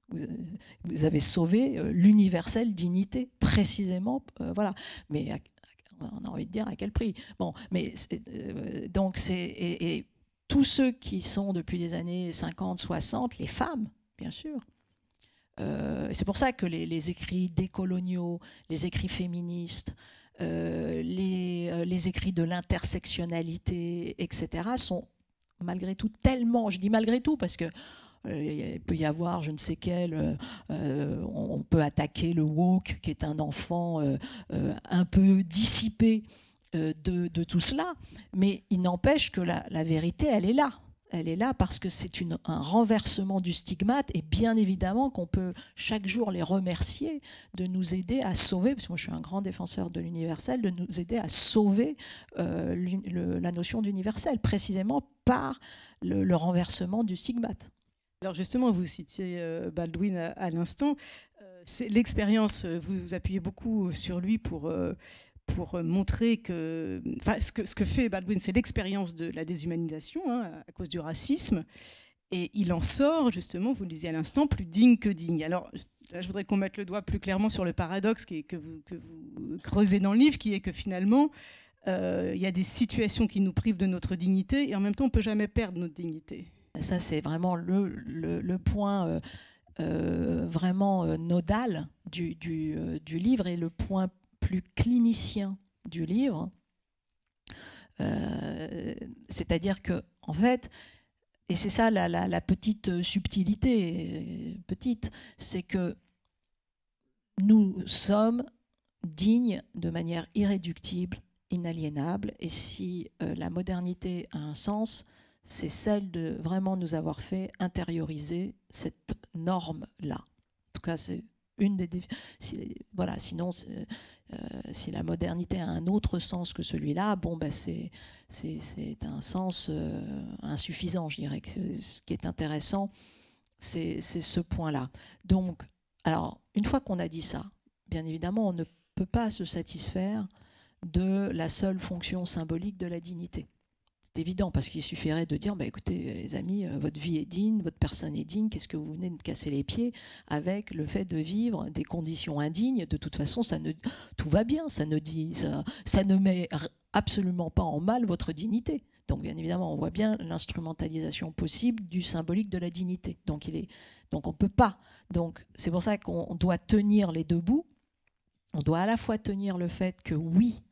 vous, avez sauvé euh, l'universelle dignité, précisément. Euh, voilà. Mais on a envie de dire à quel prix. Bon, mais donc c'est et tous ceux qui sont depuis les années 50, 60, les femmes, bien sûr, euh, c'est pour ça que les, écrits décoloniaux, les écrits féministes, euh, euh, les, écrits de l'intersectionnalité, etc., sont malgré tout tellement, je dis malgré tout parce que peut y avoir je ne sais quel, on peut attaquer le woke qui est un enfant un peu dissipé de, tout cela, mais il n'empêche que la, vérité, elle est là elle est là parce que c'est un renversement du stigmate et bien évidemment qu'on peut chaque jour les remercier de nous aider à sauver, parce que moi je suis un grand défenseur de l'universel, de nous aider à sauver euh, la notion d'universel, précisément par le, renversement du stigmate. Alors justement, vous citiez euh, Baldwin à, l'instant. Euh, c'est l'expérience, vous vous appuyez beaucoup sur lui pour pour euh, montrer que, ce que, ce que fait Baldwin, c'est l'expérience de la déshumanisation hein, à cause du racisme. Et il en sort, justement, vous le disiez à l'instant, plus digne que digne. Alors, je voudrais qu'on mette le doigt plus clairement sur le paradoxe qui est, que, vous, creusez dans le livre, qui est que finalement, euh, il y a des situations qui nous privent de notre dignité, et en même temps, on ne peut jamais perdre notre dignité. Ça, c'est vraiment le, point. Euh, vraiment nodal du, du, livre et le point plus clinicien du livre. Euh, c'est-à-dire que, en fait, et c'est ça la, petite subtilité, petite, c'est que nous sommes dignes de manière irréductible, inaliénable, et si euh, la modernité a un sens, c'est celle de vraiment nous avoir fait intérioriser cette norme-là. En tout cas, c'est une des voilà, sinon, euh, si la modernité a un autre sens que celui-là, bon, ben c'est un sens euh, insuffisant, je dirais. Ce qui est intéressant, c'est ce point-là. Donc, alors, une fois qu'on a dit ça, bien évidemment, on ne peut pas se satisfaire de la seule fonction symbolique de la dignité évident parce qu'il suffirait de dire bah, écoutez, euh, les amis, euh, votre vie est digne, votre personne est digne, qu'est-ce que vous venez de casser les pieds avec le fait de vivre des conditions indignes De toute façon, ça ne, tout va bien, ça ne, ça, ne met absolument pas en mal votre dignité. Donc, bien évidemment, on voit bien l'instrumentalisation possible du symbolique de la dignité. Donc, il est, donc on ne peut pas. Donc, c'est pour ça qu'on doit tenir les deux bouts. On doit à la fois tenir le fait que oui,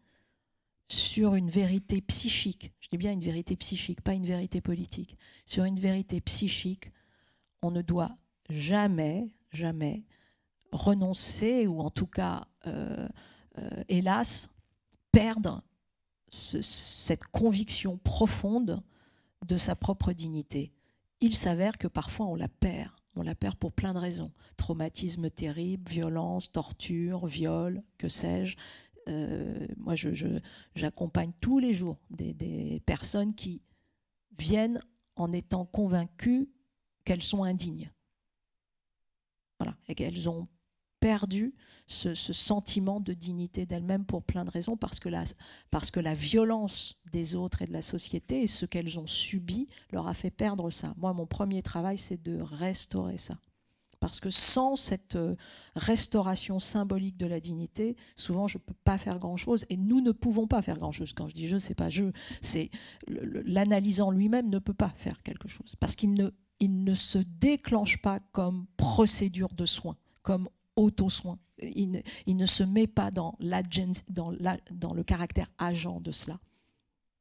sur une vérité psychique, je dis bien une vérité psychique, pas une vérité politique, sur une vérité psychique, on ne doit jamais, jamais renoncer ou en tout cas, euh, euh, hélas, perdre cette conviction profonde de sa propre dignité. Il s'avère que parfois on la perd. On la perd pour plein de raisons. Traumatisme terrible, violence, torture, viol, que sais-je. Euh, moi, j'accompagne je, tous les jours des, personnes qui viennent en étant convaincues qu'elles sont indignes. Voilà, et qu'elles ont perdu ce, sentiment de dignité d'elles-mêmes pour plein de raisons, parce que, la, parce que la violence des autres et de la société et ce qu'elles ont subi leur a fait perdre ça. Moi, mon premier travail, c'est de restaurer ça parce que sans cette euh, restauration symbolique de la dignité, souvent je ne peux pas faire grand-chose, et nous ne pouvons pas faire grand-chose. Quand je dis je, n'est pas je, c'est l'analysant lui-même ne peut pas faire quelque chose, parce qu'il ne, il ne se déclenche pas comme procédure de soin, comme auto-soin. Il, ne se met pas dans, dans, dans le caractère agent de cela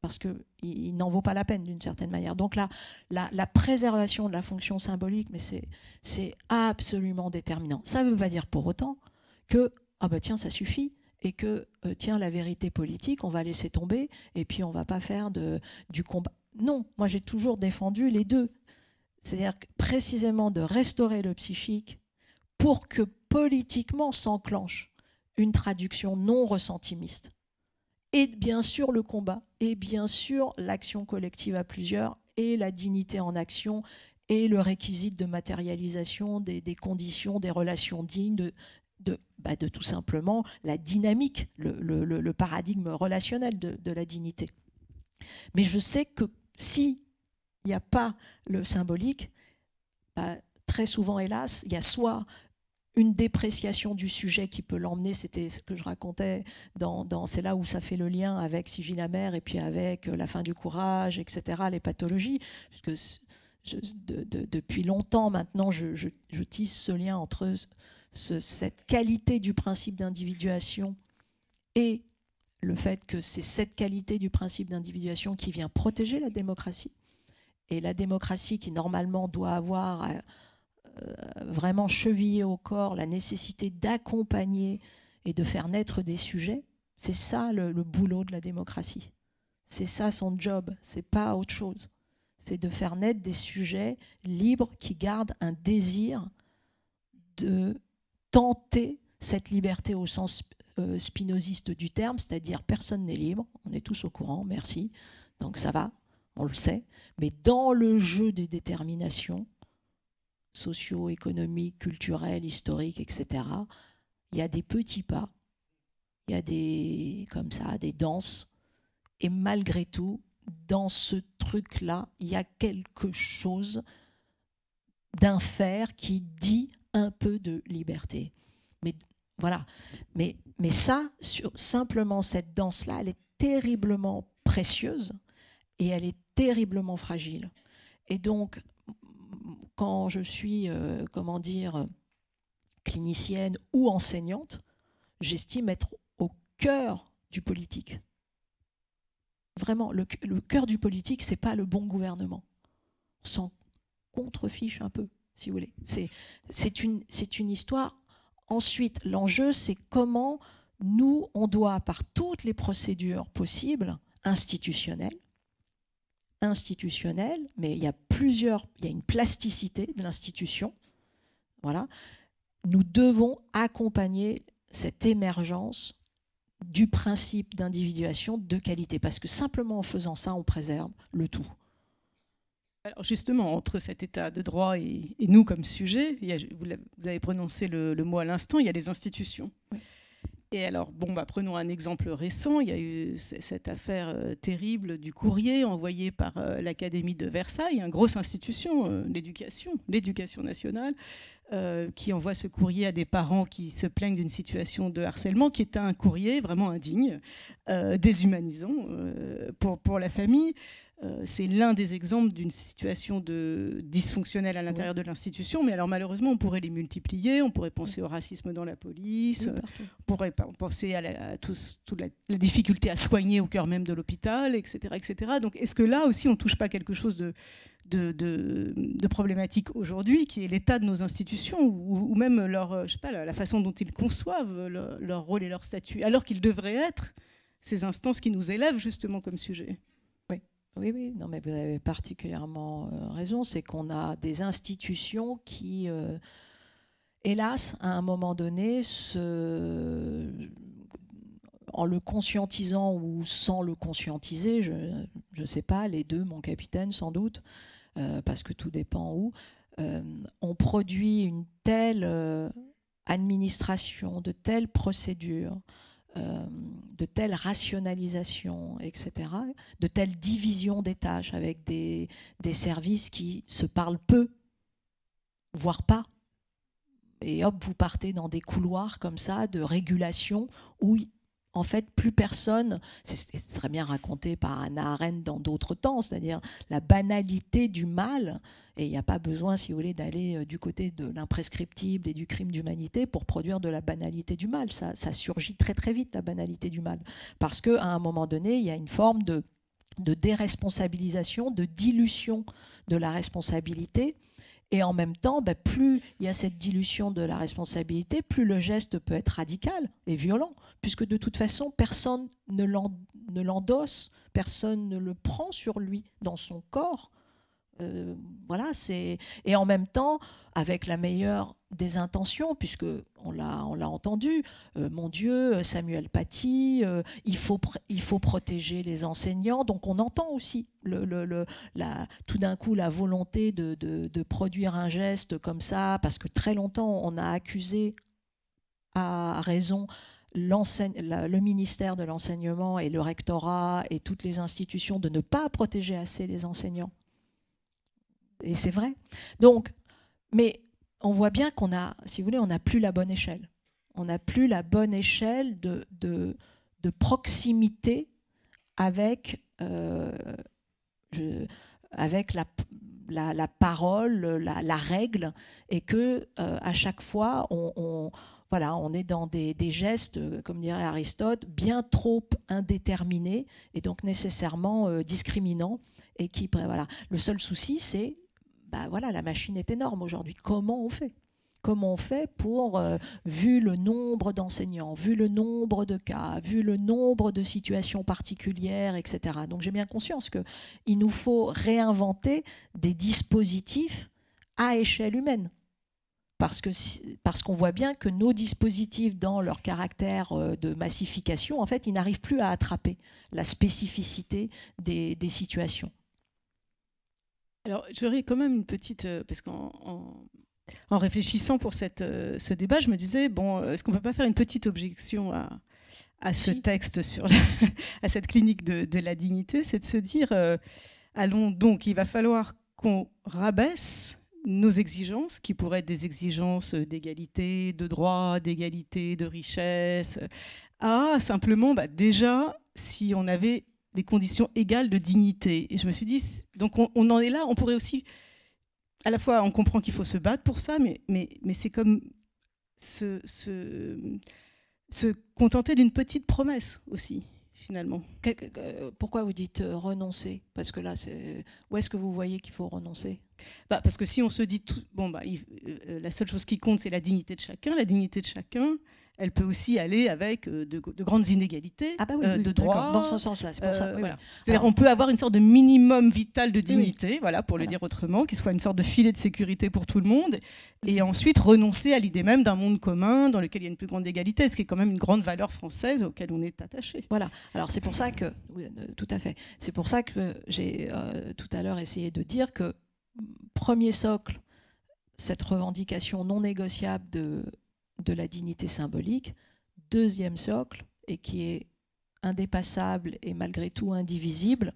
parce qu'il il, n'en vaut pas la peine d'une certaine manière. Donc là, la, préservation de la fonction symbolique, mais c'est absolument déterminant. Ça ne veut pas dire pour autant que, ah ben tiens, ça suffit, et que, euh, tiens, la vérité politique, on va laisser tomber, et puis on ne va pas faire du combat. Non, moi j'ai toujours défendu les deux. C'est-à-dire précisément de restaurer le psychique pour que politiquement s'enclenche une traduction non ressentimiste et bien sûr le combat, et bien sûr l'action collective à plusieurs, et la dignité en action, et le réquisite de matérialisation des, conditions, des relations dignes, de, de, bah, de, tout simplement la dynamique, le, paradigme relationnel de, la dignité. Mais je sais que si il n'y a pas le symbolique, bah, très souvent, hélas, il y a soit une dépréciation du sujet qui peut l'emmener, c'était ce que je racontais, dans, c'est là où ça fait le lien avec Sylvie Lamère et puis avec euh, la fin du courage, etc., les pathologies, puisque depuis longtemps maintenant, je, tisse ce lien entre cette qualité du principe d'individuation et le fait que c'est cette qualité du principe d'individuation qui vient protéger la démocratie. Et la démocratie qui normalement doit avoir... Euh, vraiment chevillé au corps la nécessité d'accompagner et de faire naître des sujets, c'est ça le, boulot de la démocratie. C'est ça son job, c'est pas autre chose. C'est de faire naître des sujets libres qui gardent un désir de tenter cette liberté au sens euh, spinoziste du terme, c'est-à-dire personne n'est libre, on est tous au courant, merci, donc ça va, on le sait, mais dans le jeu des déterminations, sociaux, économiques, culturels, historiques, etc. Il y a des petits pas, il y a des, comme ça, des danses. Et malgré tout, dans ce truc-là, il y a quelque chose d'un faire qui dit un peu de liberté. Mais voilà. Mais, mais ça, simplement cette danse-là, elle est terriblement précieuse et elle est terriblement fragile. Et donc, quand je suis, euh, comment dire, clinicienne ou enseignante, j'estime être au cœur du politique. Vraiment, le, cœur du politique, c'est pas le bon gouvernement. On s'en contrefiche un peu, si vous voulez. C'est une histoire. Ensuite, l'enjeu, c'est comment nous, on doit, par toutes les procédures possibles, institutionnelles, institutionnel, mais il y a plusieurs, il y a une plasticité de l'institution. Voilà. Nous devons accompagner cette émergence du principe d'individuation de qualité, parce que simplement en faisant ça, on préserve le tout. Alors justement, entre cet état de droit et, nous comme sujet, vous avez prononcé le, mot à l'instant, il y a les institutions. Et alors, bon, bah, prenons un exemple récent. Il y a eu cette affaire euh, terrible du courrier envoyé par euh, l'Académie de Versailles, une grosse institution, d'éducation, euh, l'éducation, nationale, qui envoie ce courrier à des parents qui se plaignent d'une situation de harcèlement, qui est un courrier vraiment indigne, déshumanisant pour, pour la famille. Euh, c'est l'un des exemples d'une situation de dysfonctionnelle à l'intérieur de l'institution, mais alors malheureusement, on pourrait les multiplier, on pourrait penser au racisme dans la police, euh, on pourrait penser à, la, toute la, difficulté à soigner au cœur même de l'hôpital, etc., etc. Donc est-ce que là aussi, on ne touche pas quelque chose de, problématique aujourd'hui, qui est l'état de nos institutions, ou, même leur, euh, la, façon dont ils conçoivent leur rôle et leur statut, alors qu'ils devraient être ces instances qui nous élèvent justement comme sujet oui, oui, non, mais vous avez particulièrement euh, raison. C'est qu'on a des institutions qui, euh, hélas, à un moment donné, en le conscientisant ou sans le conscientiser, je ne sais pas, les deux, mon capitaine, sans doute, euh, parce que tout dépend où, ont on produit une telle administration, de telles procédures euh, de telles rationalisations, etc., de telles divisions des tâches avec des, des services qui se parlent peu, voire pas. Et hop, vous partez dans des couloirs comme ça de régulation où en fait, plus personne, c'est très bien raconté par Anna Arendt dans d'autres temps, c'est-à-dire la banalité du mal, et il n'y a pas besoin, si vous voulez, d'aller euh, du côté de l'imprescriptible et du crime d'humanité pour produire de la banalité du mal. Ça, surgit très très vite, la banalité du mal, parce qu'à un moment donné, il y a une forme de, de déresponsabilisation, de dilution de la responsabilité et en même temps, bah, plus il y a cette dilution de la responsabilité, plus le geste peut être radical et violent, puisque de toute façon, personne ne l'endosse, personne ne le prend sur lui, dans son corps. Euh, voilà, c'est et en même temps avec la meilleure des intentions, puisque on l'a on l'a entendu. Euh, mon Dieu, Samuel Paty, euh, il faut il faut protéger les enseignants. Donc on entend aussi le, la, tout d'un coup la volonté de, produire un geste comme ça, parce que très longtemps on a accusé à raison le ministère de l'enseignement et le rectorat et toutes les institutions de ne pas protéger assez les enseignants. Et c'est vrai. Donc, mais on voit bien qu'on a, si vous voulez, on n'a plus la bonne échelle. On n'a plus la bonne échelle de, de, proximité avec, euh, avec la, la, parole, la, règle, et que euh, à chaque fois, on, voilà, on est dans des, des, gestes, euh, comme dirait Aristote, bien trop indéterminés et donc nécessairement discriminants. Et qui, voilà. Le seul souci, c'est bah, voilà, la machine est énorme aujourd'hui. Comment on fait Comment on fait pour, euh, vu le nombre d'enseignants, vu le nombre de cas, vu le nombre de situations particulières, etc. Donc j'ai bien conscience qu'il nous faut réinventer des dispositifs à échelle humaine parce parce qu'on voit bien que nos dispositifs dans leur caractère euh, de massification en fait ils n'arrivent plus à attraper la spécificité des situations alors, j'aurais quand même une petite. Euh, parce qu'en. En, réfléchissant pour cette, euh, ce débat, je me disais, bon, euh, est-ce qu'on ne peut pas faire une petite objection à, ce texte, sur à cette clinique de, la dignité C'est de se dire, allons donc, il va falloir qu'on rabaisse nos exigences, qui pourraient être des exigences d'égalité, de droit, d'égalité, de richesse, à simplement, bah, déjà, si on avait des conditions égales de dignité. Et je me suis dit, donc on, en est là, on pourrait aussi, à la fois on comprend qu'il faut se battre pour ça, mais, c'est comme se, contenter d'une petite promesse aussi, finalement. Pourquoi vous dites euh, renoncer Parce que là, où est-ce que vous voyez qu'il faut renoncer bah, Parce que si on se dit, bon, bah, euh, euh, la seule chose qui compte, c'est la dignité de chacun, la dignité de chacun elle peut aussi aller avec euh, de, grandes inégalités ah bah euh, de droits. Dans ce sens-là, c'est pour ça. on peut avoir une sorte de minimum vital de dignité, voilà, pour le dire autrement, qui soit une sorte de filet de sécurité pour tout le monde, et ensuite renoncer à l'idée même d'un monde commun dans lequel il y a une plus grande égalité, ce qui est quand même une grande valeur française auquel on est attaché. Voilà. Alors c'est pour ça que, euh, tout à fait, c'est pour ça que j'ai tout à l'heure essayé de dire que mm, premier socle cette revendication non négociable de de la dignité symbolique, deuxième socle, et qui est indépassable et malgré tout indivisible,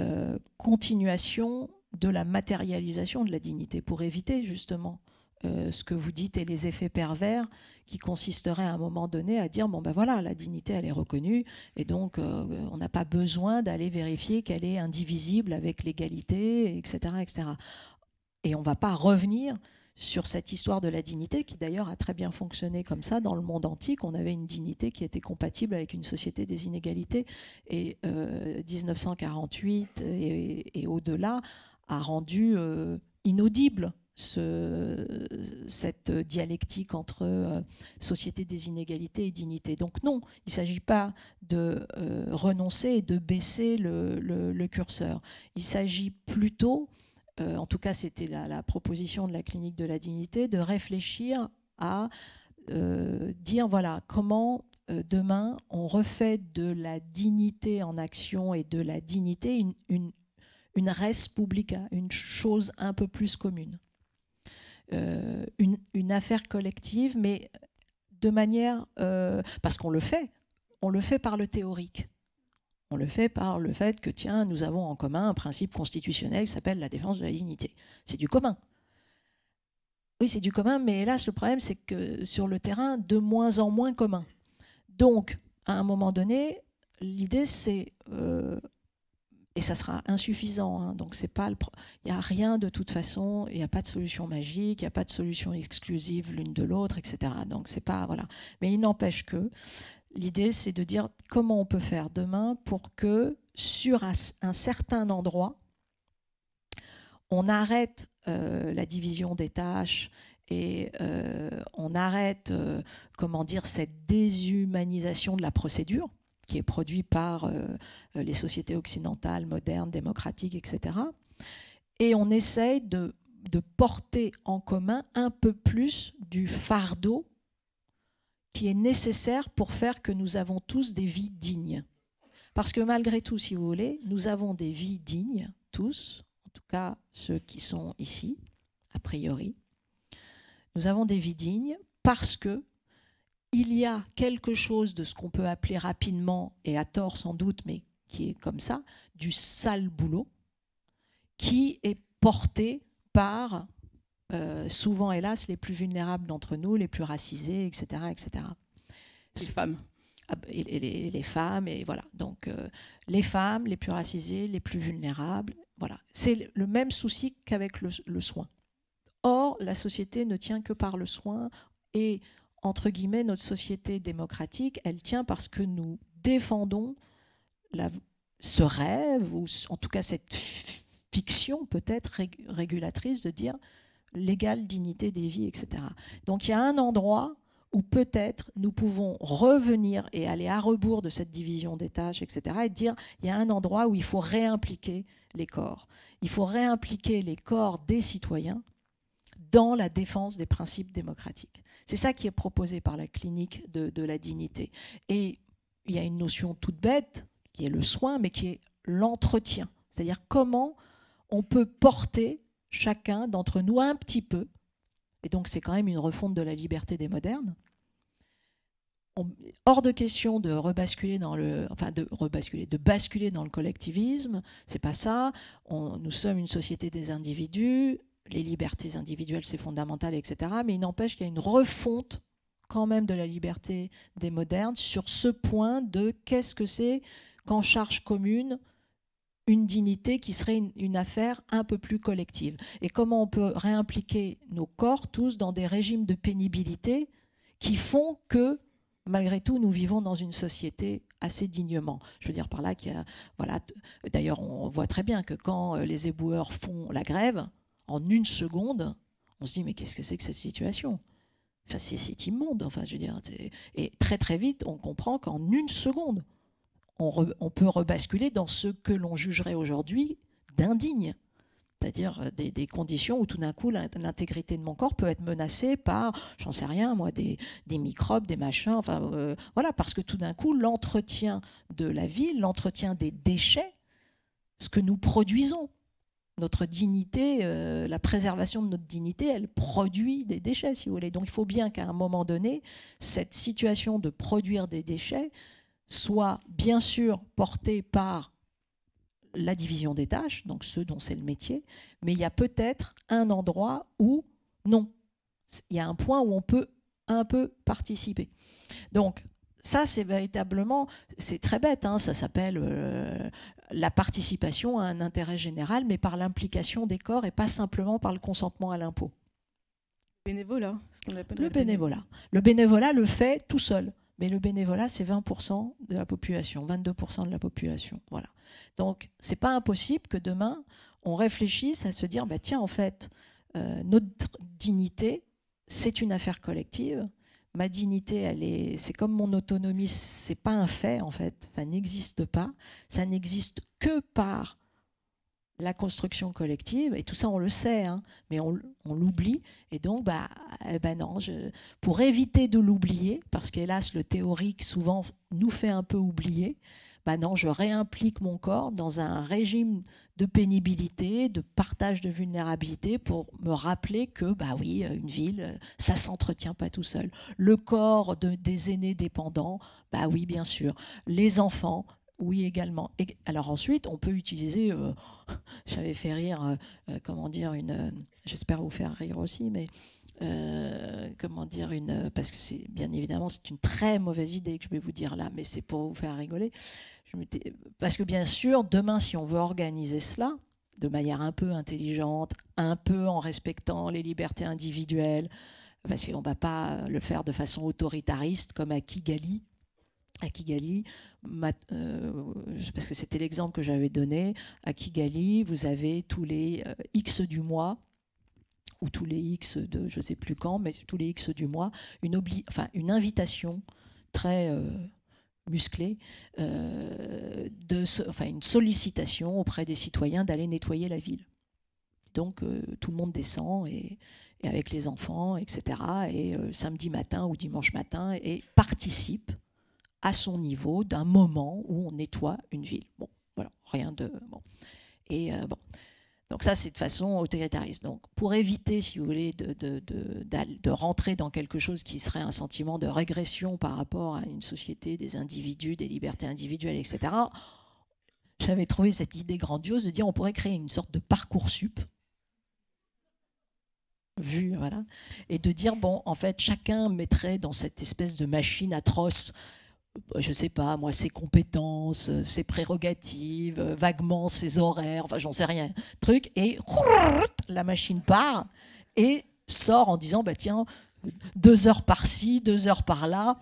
euh, continuation de la matérialisation de la dignité, pour éviter justement euh, ce que vous dites et les effets pervers qui consisteraient à un moment donné à dire bon ben voilà la dignité elle est reconnue et donc euh, on n'a pas besoin d'aller vérifier qu'elle est indivisible avec l'égalité etc etc et on va pas revenir sur cette histoire de la dignité qui d'ailleurs a très bien fonctionné comme ça dans le monde antique. On avait une dignité qui était compatible avec une société des inégalités et 1948 euh, et, au-delà a rendu euh, inaudible cette dialectique entre euh, société des inégalités et dignité. Donc non, il ne s'agit pas de renoncer et de baisser le curseur. Il s'agit plutôt euh, en tout cas c'était la, proposition de la clinique de la dignité, de réfléchir à euh, dire voilà comment euh, demain on refait de la dignité en action et de la dignité une, une, une res publica, une chose un peu plus commune. Une, une, affaire collective, mais de manière... parce qu'on le fait, on le fait par le théorique. On le fait par le fait que, tiens, nous avons en commun un principe constitutionnel qui s'appelle la défense de la dignité. C'est du commun. Oui, c'est du commun, mais hélas, le problème, c'est que sur le terrain, de moins en moins commun. Donc, à un moment donné, l'idée, c'est, euh, et ça sera insuffisant, hein, donc c'est pas, il n'y a rien de toute façon, il n'y a pas de solution magique, il n'y a pas de solution exclusive l'une de l'autre, etc. Donc, c'est pas, voilà. Mais il n'empêche que L'idée, c'est de dire comment on peut faire demain pour que sur un, certain endroit, on arrête euh, la division des tâches et euh, on arrête, euh, comment dire, cette déshumanisation de la procédure qui est produite par les sociétés occidentales, modernes, démocratiques, etc. Et on essaye de porter en commun un peu plus du fardeau qui est nécessaire pour faire que nous avons tous des vies dignes. Parce que malgré tout, si vous voulez, nous avons des vies dignes, tous, en tout cas ceux qui sont ici, a priori. Nous avons des vies dignes parce que il y a quelque chose de ce qu'on peut appeler rapidement, et à tort sans doute, mais qui est comme ça, du sale boulot, qui est porté par euh, souvent, hélas, les plus vulnérables d'entre nous, les plus racisés, etc. etc. Les femmes. Ah, bah, et, les, femmes, et voilà. Donc, euh, les femmes, les plus racisées, les plus vulnérables, voilà. C'est le même souci qu'avec le, soin. Or, la société ne tient que par le soin et, entre guillemets, notre société démocratique, elle tient parce que nous défendons ce rêve, ou en tout cas cette fiction peut-être régulatrice de dire l'égale dignité des vies, etc. Donc il y a un endroit où peut-être nous pouvons revenir et aller à rebours de cette division des tâches, etc., et dire il y a un endroit où il faut réimpliquer les corps. Il faut réimpliquer les corps des citoyens dans la défense des principes démocratiques. C'est ça qui est proposé par la clinique de, de la dignité. Et il y a une notion toute bête, qui est le soin, mais qui est l'entretien. C'est-à-dire comment on peut porter chacun d'entre nous un petit peu, et donc c'est quand même une refonte de la liberté des modernes, hors de question de rebasculer dans le, enfin de rebasculer, de basculer dans le collectivisme. C'est pas ça. nous sommes une société des individus. Les libertés individuelles, c'est fondamental, etc. Mais il n'empêche qu'il y a une refonte quand même de la liberté des modernes sur ce point de qu'est-ce que c'est qu'en charge commune une dignité qui serait une, affaire un peu plus collective. Et comment on peut réimpliquer nos corps tous dans des régimes de pénibilité qui font que, malgré tout, nous vivons dans une société assez dignement. Je veux dire par là qu'il y a... Voilà, D'ailleurs, on voit très bien que quand euh, les éboueurs font la grève, en une seconde, on se dit, mais qu'est-ce que c'est que cette situation Enfin, c'est immonde, enfin, je veux dire. Et très très vite, on comprend qu'en une seconde, on, peut rebasculer dans ce que l'on jugerait aujourd'hui d'indigne c'est-à-dire euh, des, conditions où tout d'un coup l'intégrité de mon corps peut être menacée par, j'en sais rien moi, des, microbes, des machins, enfin euh, voilà, parce que tout d'un coup l'entretien de la vie, l'entretien des déchets, ce que nous produisons, notre dignité, euh, la préservation de notre dignité, elle produit des déchets si vous voulez. Donc il faut bien qu'à un moment donné, cette situation de produire des déchets soit bien sûr porté par la division des tâches, donc ceux dont c'est le métier, mais il y a peut-être un endroit où non. Il y a un point où on peut un peu participer. Donc, ça, c'est véritablement, c'est très bête, hein, ça s'appelle euh, la participation à un intérêt général, mais par l'implication des corps et pas simplement par le consentement à l'impôt. Le Bénévolat, ce qu'on appelle le, bénévolat. Le bénévolat le fait tout seul mais le bénévolat, c'est 20% de la population, 22% de la population. Voilà. Donc, c'est pas impossible que demain, on réfléchisse à se dire, bah, tiens, en fait, euh, notre dignité, c'est une affaire collective. Ma dignité, elle est, c'est comme mon autonomie, c'est pas un fait en fait, ça n'existe pas, ça n'existe que par la construction collective, et tout ça on le sait, hein, mais on, l'oublie, et donc bah, eh ben non, je, pour éviter de l'oublier, parce qu'hélas le théorique souvent nous fait un peu oublier, bah non, je réimplique mon corps dans un régime de pénibilité, de partage de vulnérabilité pour me rappeler que, bah oui, une ville, ça s'entretient pas tout seul. Le corps des aînés dépendants, bah oui, bien sûr. Les enfants, oui, également. alors ensuite, on peut utiliser. Euh, j'avais fait rire, euh, euh, comment dire, une. J'espère vous faire rire aussi, mais. comment dire une parce que c'est bien évidemment c'est une très mauvaise idée que je vais vous dire là mais c'est pour vous faire rigoler parce que bien sûr demain si on veut organiser cela de manière un peu intelligente un peu en respectant les libertés individuelles parce qu'on ne va pas le faire de façon autoritariste comme à Kigali à Kigali, euh, parce que c'était l'exemple que j'avais donné, à Kigali, vous avez tous les euh, X du mois ou tous les X de je ne sais plus quand, mais tous les X du mois, une, invitation très euh, musclée, enfin, une sollicitation auprès des citoyens d'aller nettoyer la ville. Donc tout le monde descend et, avec les enfants, etc. Et samedi matin ou dimanche matin, et participe à son niveau d'un moment où on nettoie une ville. Bon, voilà, rien de. Bon. Et euh, bon. Donc, ça, c'est de façon autoritariste. Donc, pour éviter, si vous voulez, de, de, de, rentrer dans quelque chose qui serait un sentiment de régression par rapport à une société, des individus, des libertés individuelles, etc., j'avais trouvé cette idée grandiose de dire on pourrait créer une sorte de parcours sup vu, voilà, et de dire, bon, en fait, chacun mettrait dans cette espèce de machine atroce bah, je ne sais pas, moi, ses compétences, euh, ses prérogatives, euh, vaguement ses horaires, enfin, j'en sais rien, truc, et la machine part et sort en disant, bah tiens, deux heures par-ci, deux heures par-là,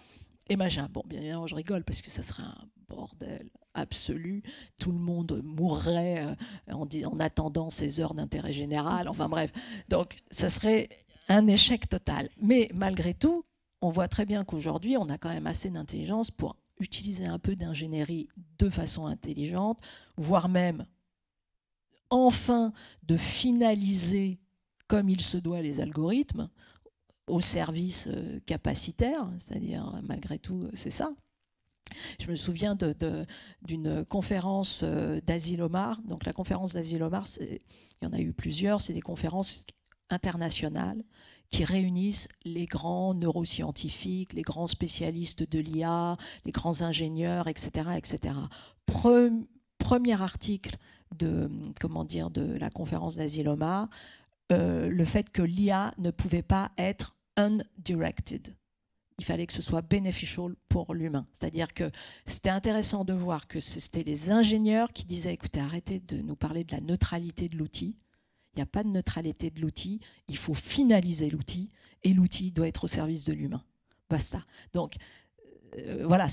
et machin. Bon, bien évidemment, je rigole parce que ça serait un bordel absolu. Tout le monde mourrait euh, en, en attendant ces heures d'intérêt général. Enfin bref, donc ça serait un échec total. Mais malgré tout, on voit très bien qu'aujourd'hui, on a quand même assez d'intelligence pour utiliser un peu d'ingénierie de façon intelligente, voire même enfin de finaliser comme il se doit les algorithmes au service euh, capacitaire, c'est-à-dire malgré tout euh, c'est ça. Je me souviens d'une conférence euh, d'Asile Omar. Donc la conférence d'Asile Omar, il y en a eu plusieurs, c'est des conférences internationales qui réunissent les grands neuroscientifiques, les grands spécialistes de l'IA, les grands ingénieurs, etc. etc. premier article de, comment dire, de la conférence d'Asiloma, euh, le fait que l'IA ne pouvait pas être undirected il fallait que ce soit beneficial pour l'humain. C'est-à-dire que c'était intéressant de voir que c'était les ingénieurs qui disaient, écoutez, arrêtez de nous parler de la neutralité de l'outil. Il n'y a pas de neutralité de l'outil. Il faut finaliser l'outil et l'outil doit être au service de l'humain. Basta. Donc, euh, voilà,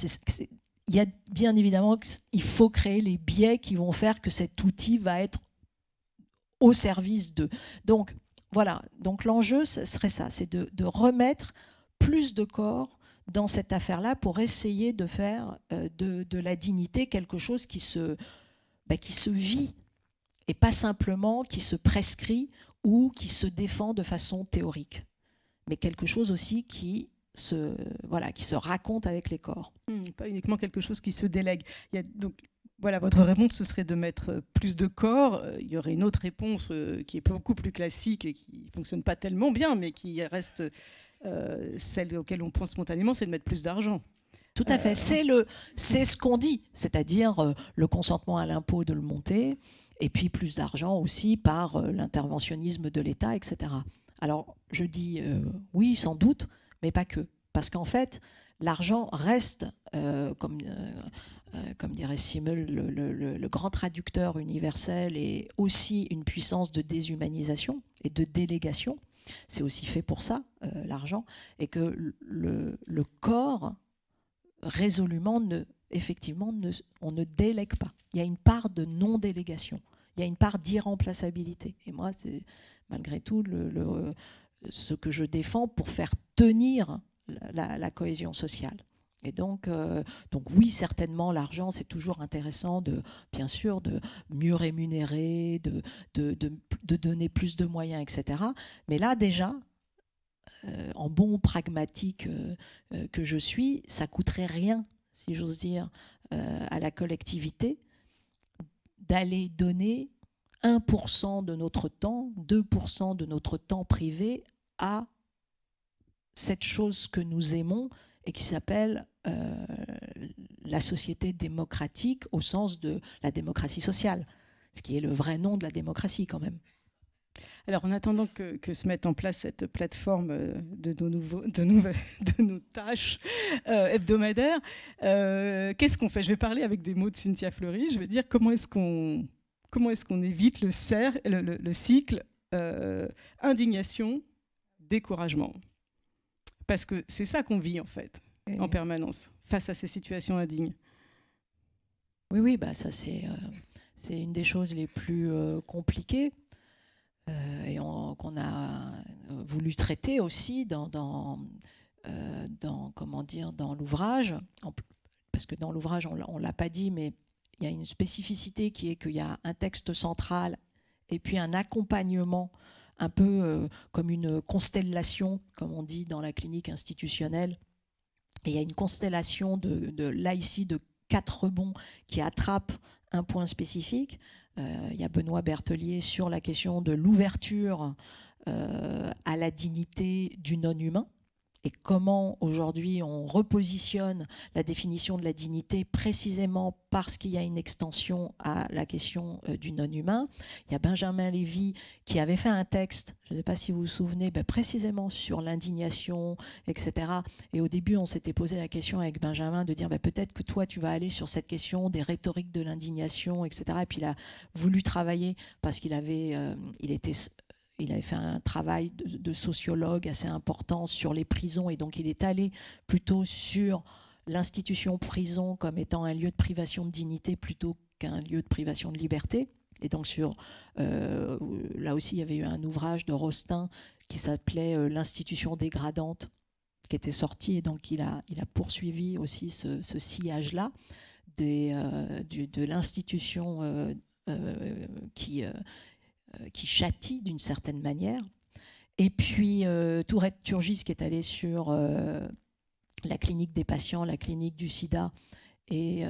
il y a bien évidemment qu'il faut créer les biais qui vont faire que cet outil va être au service de. Donc, voilà. Donc, l'enjeu, serait ça c'est de, remettre plus de corps dans cette affaire-là pour essayer de faire euh, de, la dignité quelque chose qui se, bah, qui se vit et pas simplement qui se prescrit ou qui se défend de façon théorique, mais quelque chose aussi qui se, voilà, qui se raconte avec les corps. Hmm, pas uniquement quelque chose qui se délègue. donc voilà, votre réponse, ce serait de mettre euh, plus de corps. Euh, il y aurait une autre réponse euh, qui est beaucoup plus classique et qui fonctionne pas tellement bien, mais qui reste celle auquel on pense spontanément, c'est de mettre plus d'argent. Tout à fait. C'est le, c'est ce qu'on dit, c'est-à-dire le consentement à l'impôt de le monter, et puis plus d'argent aussi par euh, l'interventionnisme de l'État, etc. Alors je dis euh, oui, sans doute, mais pas que. Parce qu'en fait, l'argent reste, euh, comme, comme dirait Simmel, le, grand traducteur universel et aussi une puissance de déshumanisation et de délégation. C'est aussi fait pour ça, l'argent, et que le, corps, résolument, ne, effectivement, ne, on ne délègue pas. Il y a une part de non-délégation il y a une part d'irremplaçabilité. Et moi, c'est malgré tout le, ce que je défends pour faire tenir la, cohésion sociale. Et donc, euh, donc oui, certainement, l'argent, c'est toujours intéressant, de, bien sûr, de mieux rémunérer, de, de, de, donner plus de moyens, etc. Mais là, déjà, euh, en bon pragmatique euh, que je suis, ça coûterait rien, si j'ose dire, à la collectivité d'aller donner 1% de notre temps, 2% de notre temps privé à cette chose que nous aimons et qui s'appelle euh, la société démocratique au sens de la démocratie sociale, ce qui est le vrai nom de la démocratie quand même. Alors, en attendant que, se mette en place cette plateforme euh, de nos, tâches euh, hebdomadaires, euh, qu'est-ce qu'on fait Je vais parler avec des mots de Cynthia Fleury. Je vais dire comment est-ce qu'on évite le, cerf, le, le, cycle indignation, découragement. Parce que c'est ça qu'on vit en fait, en permanence, face à ces situations indignes. Oui, oui, bah ça c'est une des choses les plus compliquées euh, et qu'on a euh, voulu traiter aussi dans, dans, euh, comment dire dans l'ouvrage, parce que dans l'ouvrage on, ne l'a pas dit, mais il y a une spécificité qui est qu'il y a un texte central et puis un accompagnement un peu comme une constellation, comme on dit dans la clinique institutionnelle. Et il y a une constellation de, là ici de quatre bons qui attrapent un point spécifique. Euh, il y a Benoît Berthelier sur la question de l'ouverture euh, à la dignité du non-humain et comment aujourd'hui on repositionne la définition de la dignité précisément parce qu'il y a une extension à la question euh, du non-humain. Il y a Benjamin Lévy qui avait fait un texte, je ne sais pas si vous vous souvenez, ben, précisément sur l'indignation, etc. Et au début, on s'était posé la question avec Benjamin de dire ben, peut-être que toi, tu vas aller sur cette question des rhétoriques de l'indignation, etc. Et puis il a voulu travailler parce qu'il avait, euh, il était il avait fait un travail de, sociologue assez important sur les prisons et donc il est allé plutôt sur l'institution prison comme étant un lieu de privation de dignité plutôt qu'un lieu de privation de liberté. Et donc sur, euh, là aussi, il y avait eu un ouvrage de Rostin qui s'appelait euh, L'institution dégradante, qui était sorti, et donc il a, il a poursuivi aussi ce, sillage-là euh, de l'institution qui, euh, qui châtie d'une certaine manière. Et puis euh, Tourette Turgis qui est allée sur euh, la clinique des patients, la clinique du sida, et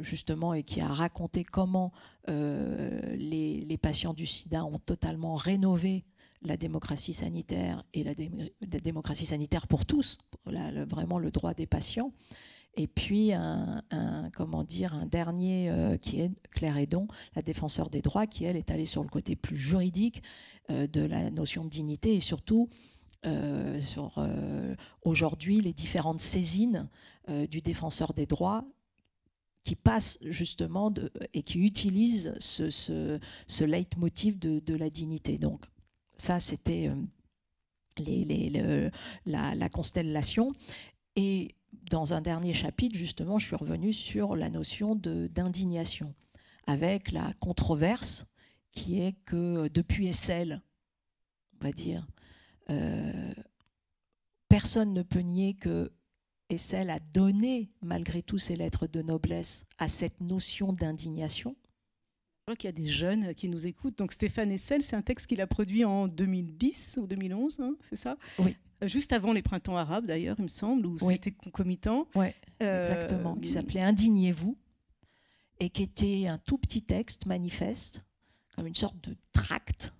justement et qui a raconté comment les, patients du sida ont totalement rénové la démocratie sanitaire et la, démocratie sanitaire pour tous, vraiment le droit des patients. Et puis, un, comment dire, un dernier euh, qui est Claire Edon, la défenseur des droits, qui, elle, est allée sur le côté plus juridique euh, de la notion de dignité et surtout euh, sur aujourd'hui les différentes saisines du défenseur des droits qui passent justement de, et qui utilise ce, ce, ce leitmotiv de, la dignité. Donc ça, c'était la, la, constellation. Et dans un dernier chapitre, justement, je suis revenu sur la notion d'indignation, avec la controverse qui est que depuis Essel, on va dire, euh, personne ne peut nier que Essel a donné, malgré tout, ses lettres de noblesse à cette notion d'indignation. Je crois qu'il y a des jeunes qui nous écoutent. Donc Stéphane Essel, c'est un texte qu'il a produit en 2010 ou 2011, hein, c'est ça Oui juste avant les printemps arabes d'ailleurs, il me semble, où c'était concomitant. Oui, euh, exactement, qui s'appelait Indignez-vous et qui était un tout petit texte manifeste, comme une sorte de tract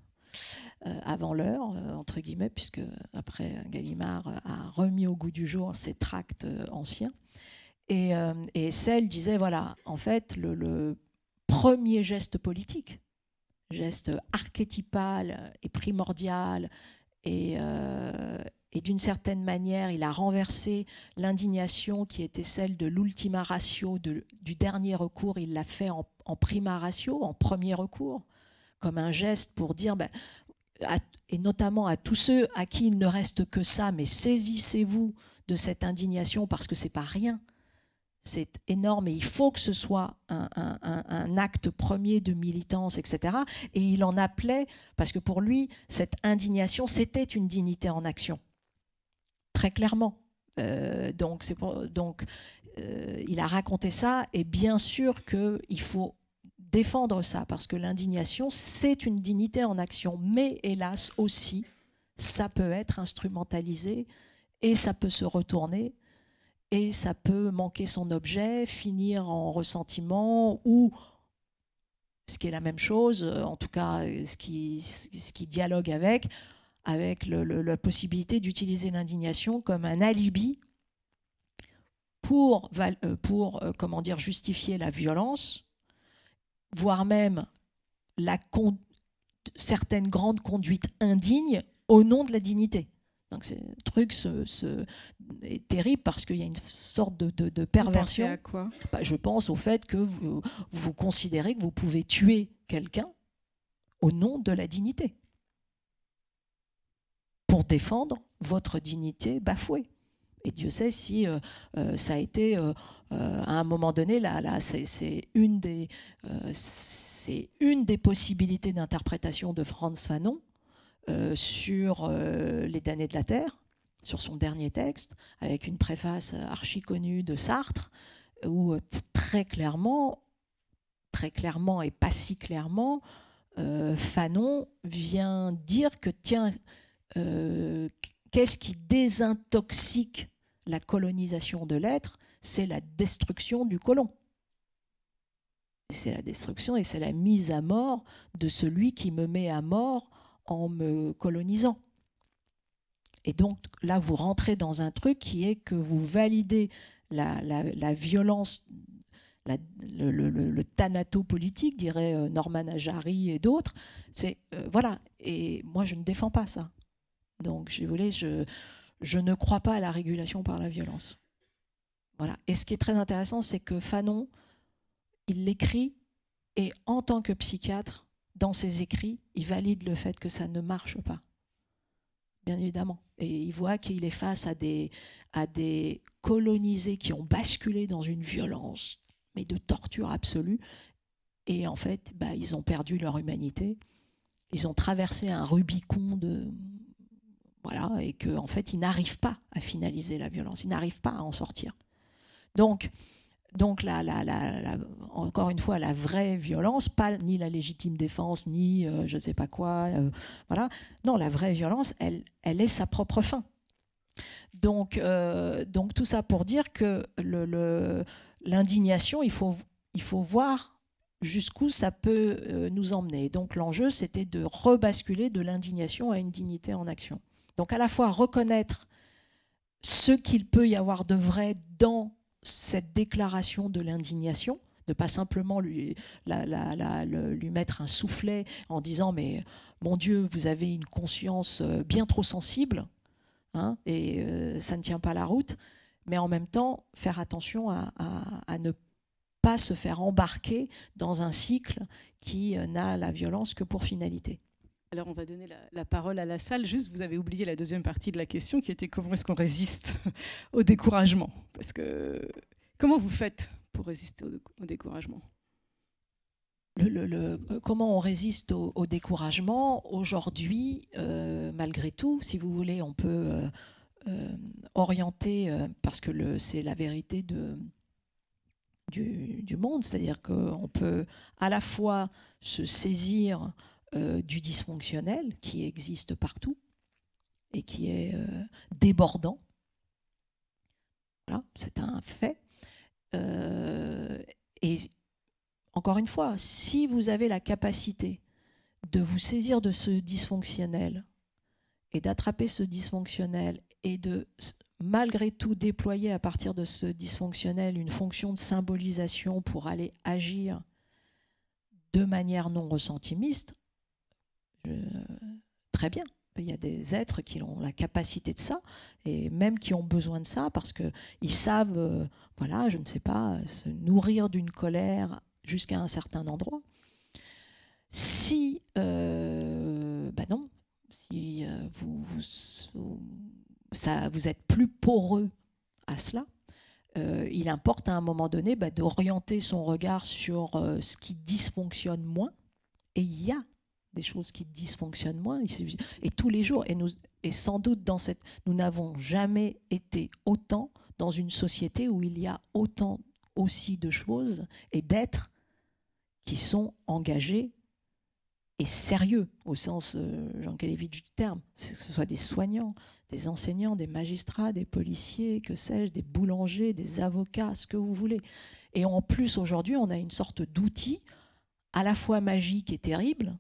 euh, avant l'heure, euh, entre guillemets, puisque après Gallimard a remis au goût du jour ces tracts anciens. Et, celle disait, voilà, en fait, le premier geste politique, geste archétypal et primordial et, et d'une certaine manière, il a renversé l'indignation qui était celle de l'ultima ratio, du dernier recours. Il l'a fait en, prima ratio, en premier recours, comme un geste pour dire, ben, et notamment à tous ceux à qui il ne reste que ça, mais saisissez-vous de cette indignation parce que ce n'est pas rien. C'est énorme et il faut que ce soit un, acte premier de militance, etc. Et il en appelait, parce que pour lui, cette indignation, c'était une dignité en action très clairement. Euh, donc, euh, il a raconté ça, et bien sûr qu'il faut défendre ça, parce que l'indignation, c'est une dignité en action, mais hélas aussi, ça peut être instrumentalisé, et ça peut se retourner, et ça peut manquer son objet, finir en ressentiment, ou, ce qui est la même chose, en tout cas, ce qui, ce qui dialogue avec, avec la possibilité d'utiliser l'indignation comme un alibi pour, euh, pour euh, comment dire, justifier la violence, voire même la con, certaines grandes conduites indignes au nom de la dignité. Donc un truc ce, est terrible parce qu'il y a une sorte de, de, perversion. À quoi bah, je pense au fait que vous considérez que vous pouvez tuer quelqu'un au nom de la dignité pour défendre votre dignité bafouée. Et Dieu sait si euh, euh, ça a été euh, à un moment donné, là, là c'est une, des, une des possibilités d'interprétation de Franz Fanon sur les damnés de la Terre, sur son dernier texte, avec une préface archi connue de Sartre, où très clairement, très clairement et pas si clairement, Fanon vient dire que tiens, euh, qu'est-ce qui désintoxique la colonisation de l'être C'est la destruction du colon. C'est la destruction et c'est la mise à mort de celui qui me met à mort en me colonisant. Et donc là, vous rentrez dans un truc qui est que vous validez la, violence, le, le, politique dirait euh, Norman Ajari et d'autres. C'est euh, voilà. Et moi, je ne défends pas ça. Donc, je voulais, je, je ne crois pas à la régulation par la violence. Voilà. Et ce qui est très intéressant, c'est que Fanon, il l'écrit et en tant que psychiatre, dans ses écrits, il valide le fait que ça ne marche pas. Bien évidemment. Et il voit qu'il est face à des, à des colonisés qui ont basculé dans une violence, mais de torture absolue. Et en fait, bah, ils ont perdu leur humanité. Ils ont traversé un Rubicon de, voilà, et qu'en en fait, il n'arrive pas à finaliser la violence, il n'arrive pas à en sortir. Donc, donc la, la, encore une fois, la vraie violence, pas ni la légitime défense, ni euh, je ne sais pas quoi, euh, voilà. Non, la vraie violence, elle, elle est sa propre fin. Donc, euh, donc tout ça pour dire que l'indignation, il, faut, il faut voir jusqu'où ça peut nous emmener. Donc l'enjeu, c'était de rebasculer de l'indignation à une dignité en action. Donc à la fois reconnaître ce qu'il peut y avoir de vrai dans cette déclaration de l'indignation, ne pas simplement lui, mettre un soufflet en disant mais mon Dieu, vous avez une conscience euh, bien trop sensible hein, et euh, ça ne tient pas la route, mais en même temps faire attention à ne pas se faire embarquer dans un cycle qui euh, n'a la violence que pour finalité. Alors on va donner la, parole à la salle. Juste, vous avez oublié la deuxième partie de la question qui était comment est-ce qu'on résiste au découragement Parce que comment vous faites pour résister au, découragement euh, comment on résiste au, découragement aujourd'hui, euh, malgré tout, si vous voulez, on peut euh, orienter, parce que c'est la vérité du, du monde, c'est-à-dire qu'on peut à la fois se saisir euh, du dysfonctionnel qui existe partout et qui est euh, débordant. Voilà, c'est un fait. Euh, et encore une fois, si vous avez la capacité de vous saisir de ce dysfonctionnel et d'attraper ce dysfonctionnel et de malgré tout déployer à partir de ce dysfonctionnel une fonction de symbolisation pour aller agir de manière non ressentimiste, euh, très bien. Il y a des êtres qui ont la capacité de ça et même qui ont besoin de ça parce que ils savent, euh, voilà, je ne sais pas, euh, se nourrir d'une colère jusqu'à un certain endroit. Si, ben non, si vous, ça, vous êtes plus poreux à cela, il importe à un moment donné bah, d'orienter son regard sur ce qui dysfonctionne moins. Et il y a des choses qui dysfonctionnent moins. Et tous les jours, et, nous, et sans doute dans cette, nous n'avons jamais été autant dans une société où il y a autant aussi de choses et d'êtres qui sont engagés et sérieux, au sens euh, Jean Kelevitch du terme, que ce soit des soignants, des enseignants, des magistrats, des policiers, que sais-je, des boulangers, des avocats, ce que vous voulez. Et en plus, aujourd'hui, on a une sorte d'outil à la fois magique et terrible,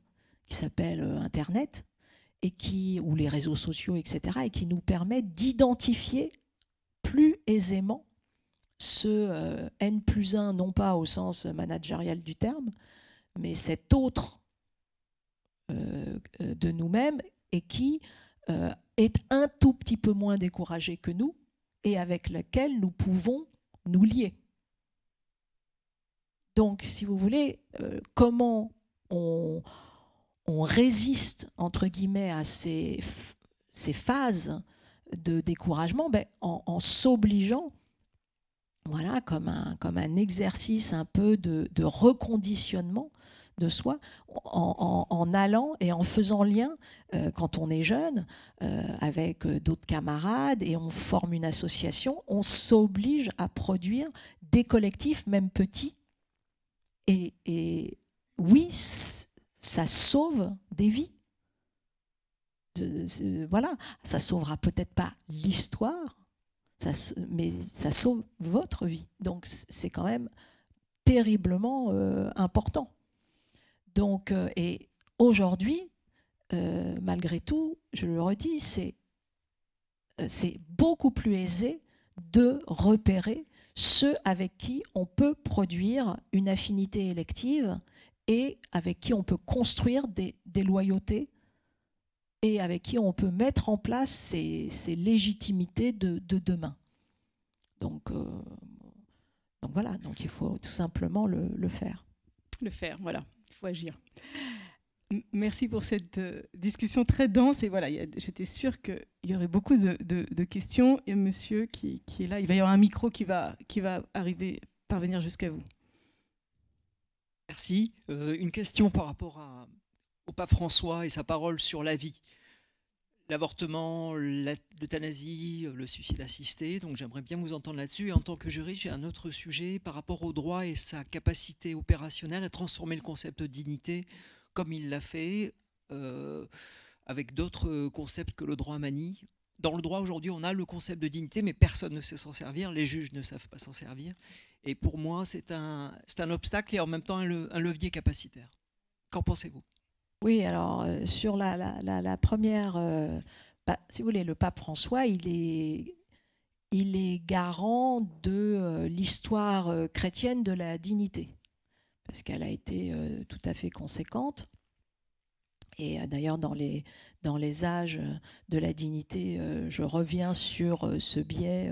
s'appelle euh, Internet et qui, ou les réseaux sociaux, etc., et qui nous permet d'identifier plus aisément ce euh, N plus 1, non pas au sens managérial du terme, mais cet autre euh, de nous-mêmes et qui est un tout petit peu moins découragé que nous et avec lequel nous pouvons nous lier. Donc, si vous voulez, comment on, on résiste, entre guillemets, à ces, phases de découragement ben, en, s'obligeant, voilà, comme un, comme un exercice un peu de, reconditionnement de soi, en, allant et en faisant lien, euh, quand on est jeune, euh, avec d'autres camarades, et on forme une association, on s'oblige à produire des collectifs, même petits. et oui, ça sauve des vies. Voilà, ça sauvera peut-être pas l'histoire, mais ça sauve votre vie. Donc c'est quand même terriblement euh, important. Donc, euh, et aujourd'hui, euh, malgré tout, je le redis, c'est beaucoup plus aisé de repérer ceux avec qui on peut produire une affinité élective et avec qui on peut construire des, loyautés et avec qui on peut mettre en place ces, légitimités de, demain. Donc, euh, donc voilà, donc il faut tout simplement le, faire. Le faire, voilà, il faut agir. Merci pour cette euh, discussion très dense. Et voilà, j'étais sûre qu'il y aurait beaucoup de, questions. Et monsieur qui, qui, est là, il va y avoir un micro qui va, qui va arriver, parvenir jusqu'à vous. Merci. Euh, une question par rapport au pape François et sa parole sur la vie. L'avortement, l'euthanasie, euh, le suicide assisté. Donc j'aimerais bien vous entendre là-dessus. Et en tant que juriste, j'ai un autre sujet par rapport au droit et sa capacité opérationnelle à transformer le concept de dignité comme il l'a fait euh, avec d'autres concepts que le droit manie dans le droit aujourd'hui, on a le concept de dignité, mais personne ne sait s'en servir, les juges ne savent pas s'en servir. Et pour moi, c'est un, un obstacle et en même temps un, levier capacitaire. Qu'en pensez-vous Oui, alors euh, sur la, première, euh, si vous voulez, le pape François, il est, il est garant de euh, l'histoire chrétienne de la dignité, parce qu'elle a été tout à fait conséquente. Et euh, d'ailleurs, dans les, dans les âges euh, de la dignité, euh, je reviens sur ce biais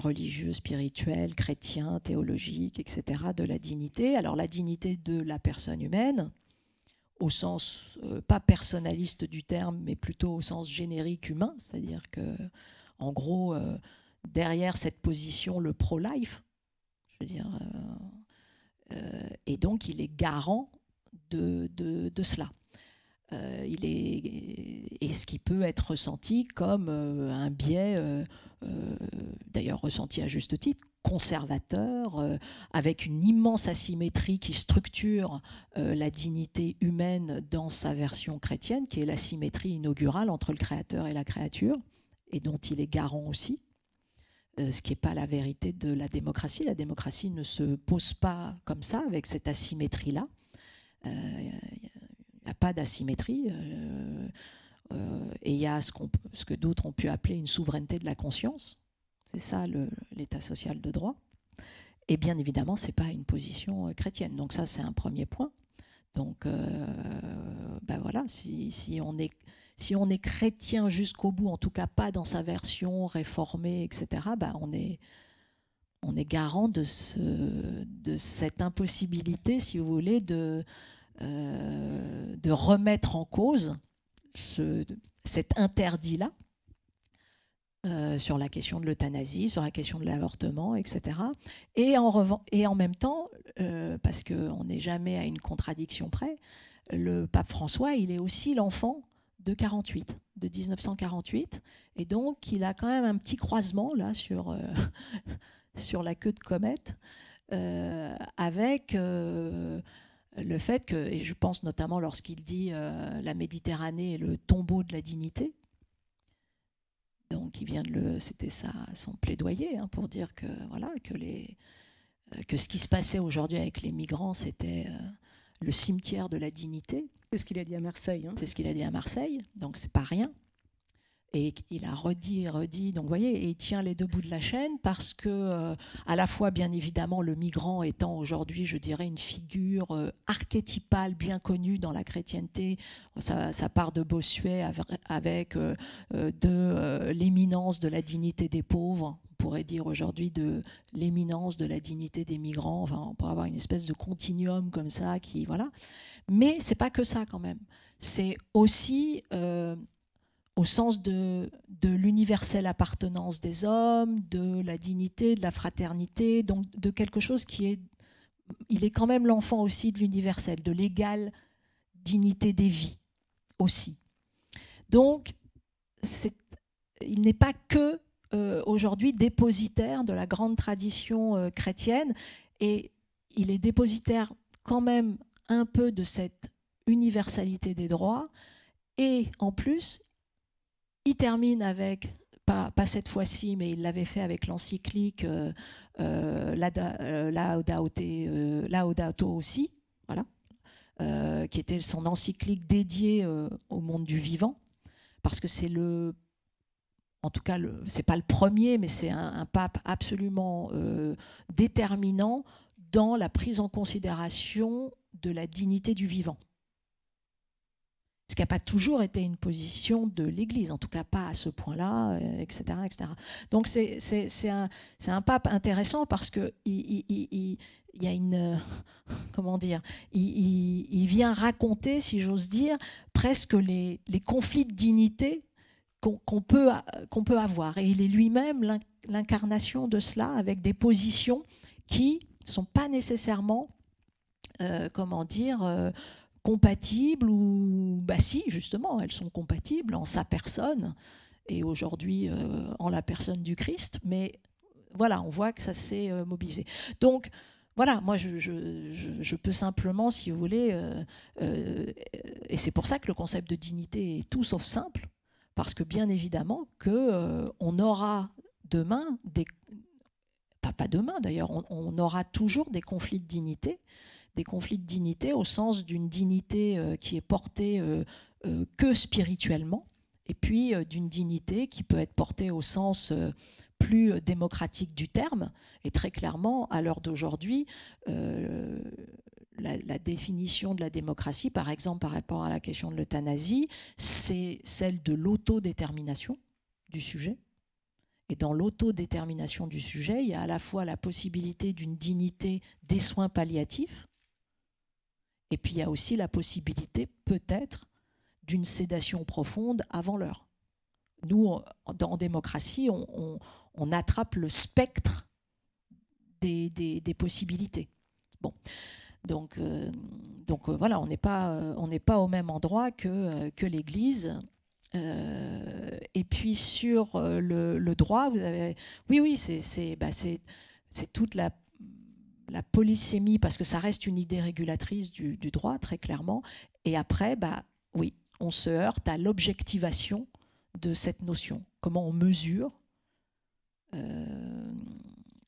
religieux, spirituel, chrétien, théologique, etc., de la dignité. Alors la dignité de la personne humaine, au sens pas personnaliste du terme, mais plutôt au sens générique humain, c'est-à-dire que, en gros, derrière cette position, le pro-life, je veux dire, et donc il est garant de cela. Euh, il est, et ce qui peut être ressenti comme euh, un biais, euh, d'ailleurs ressenti à juste titre, conservateur, avec une immense asymétrie qui structure la dignité humaine dans sa version chrétienne, qui est l'asymétrie inaugurale entre le créateur et la créature, et dont il est garant aussi. ce qui n'est pas la vérité de la démocratie. La démocratie ne se pose pas comme ça, avec cette asymétrie-là. Il n'y a pas d'asymétrie. Euh, euh, et il y a ce, ce que d'autres ont pu appeler une souveraineté de la conscience. C'est ça l'état social de droit. Et bien évidemment, ce n'est pas une position euh, chrétienne. Donc ça, c'est un premier point. Donc, ben voilà, si, si, on est, si on est chrétien jusqu'au bout, en tout cas pas dans sa version réformée, etc., ben on est, on est garant de, ce, de cette impossibilité, si vous voulez, de, euh, de remettre en cause ce, cet interdit-là euh, sur la question de l'euthanasie, sur la question de l'avortement, etc. Et en, et en même temps, euh, parce qu'on n'est jamais à une contradiction près, le pape François, il est aussi l'enfant de 48, de 1948, et donc il a quand même un petit croisement là sur, sur la queue de comète avec le fait que, et je pense notamment lorsqu'il dit euh, la Méditerranée est le tombeau de la dignité, donc il vient de le, c'était ça son plaidoyer hein, pour dire que voilà que les euh, que ce qui se passait aujourd'hui avec les migrants c'était euh, le cimetière de la dignité. C'est ce qu'il a dit à Marseille. Hein. C'est ce qu'il a dit à Marseille, donc c'est pas rien. Et il a redit et redit. Donc, vous voyez, et il tient les deux bouts de la chaîne parce que, euh, à la fois, bien évidemment, le migrant étant aujourd'hui, je dirais, une figure euh, archétypale bien connue dans la chrétienté, ça, part de Bossuet avec euh, de l'éminence de la dignité des pauvres, On pourrait dire aujourd'hui de l'éminence de la dignité des migrants. Enfin, on pourrait avoir une espèce de continuum comme ça qui voilà. Mais c'est pas que ça quand même. C'est aussi au sens de, de l'universelle appartenance des hommes, de la dignité, de la fraternité, donc de quelque chose qui est... Il est quand même l'enfant aussi de l'universel, de l'égale dignité des vies aussi. Donc, il n'est pas que euh, aujourd'hui dépositaire de la grande tradition euh, chrétienne, et il est dépositaire quand même un peu de cette universalité des droits, et en plus, il termine avec, pas, cette fois-ci, mais il l'avait fait avec l'encyclique euh, euh Laudato euh, euh, aussi, voilà, qui était son encyclique dédiée au monde du vivant, parce que c'est le en tout cas, ce n'est pas le premier, mais c'est un, pape absolument déterminant dans la prise en considération de la dignité du vivant. Ce qui n'a pas toujours été une position de l'Église, en tout cas pas à ce point-là, euh, etc., Donc c'est, un, pape intéressant parce que il, une euh, comment dire il, vient raconter, si j'ose dire, presque les, conflits de dignité qu'on, peut, qu'on peut avoir. Et il est lui-même l'incarnation de cela avec des positions qui ne sont pas nécessairement, euh, comment dire, compatibles ou bah si justement elles sont compatibles en sa personne et aujourd'hui euh, en la personne du Christ mais voilà on voit que ça s'est euh, mobilisé donc voilà, moi je, je, peux simplement, si vous voulez, euh, et c'est pour ça que le concept de dignité est tout sauf simple, parce que bien évidemment que on aura demain des pas, pas demain d'ailleurs, on, on aura toujours des conflits de dignité des conflits de dignité au sens d'une dignité euh, qui est portée euh, euh, que spirituellement, et puis d'une dignité qui peut être portée au sens plus démocratique du terme. Et très clairement, à l'heure d'aujourd'hui, la, définition de la démocratie, par exemple par rapport à la question de l'euthanasie, c'est celle de l'autodétermination du sujet. Et dans l'autodétermination du sujet, il y a à la fois la possibilité d'une dignité des soins palliatifs, et puis il y a aussi la possibilité peut-être d'une sédation profonde avant l'heure. Nous, en démocratie, on, attrape le spectre des, possibilités. Bon. Donc, euh, donc euh, voilà, on n'est pas, pas au même endroit que, euh, que l'Église. et puis sur le, droit, vous avez, oui, oui, c'est bah, toute la la polysémie, parce que ça reste une idée régulatrice du, droit, très clairement. Et après, bah, oui, on se heurte à l'objectivation de cette notion. Comment on mesure euh,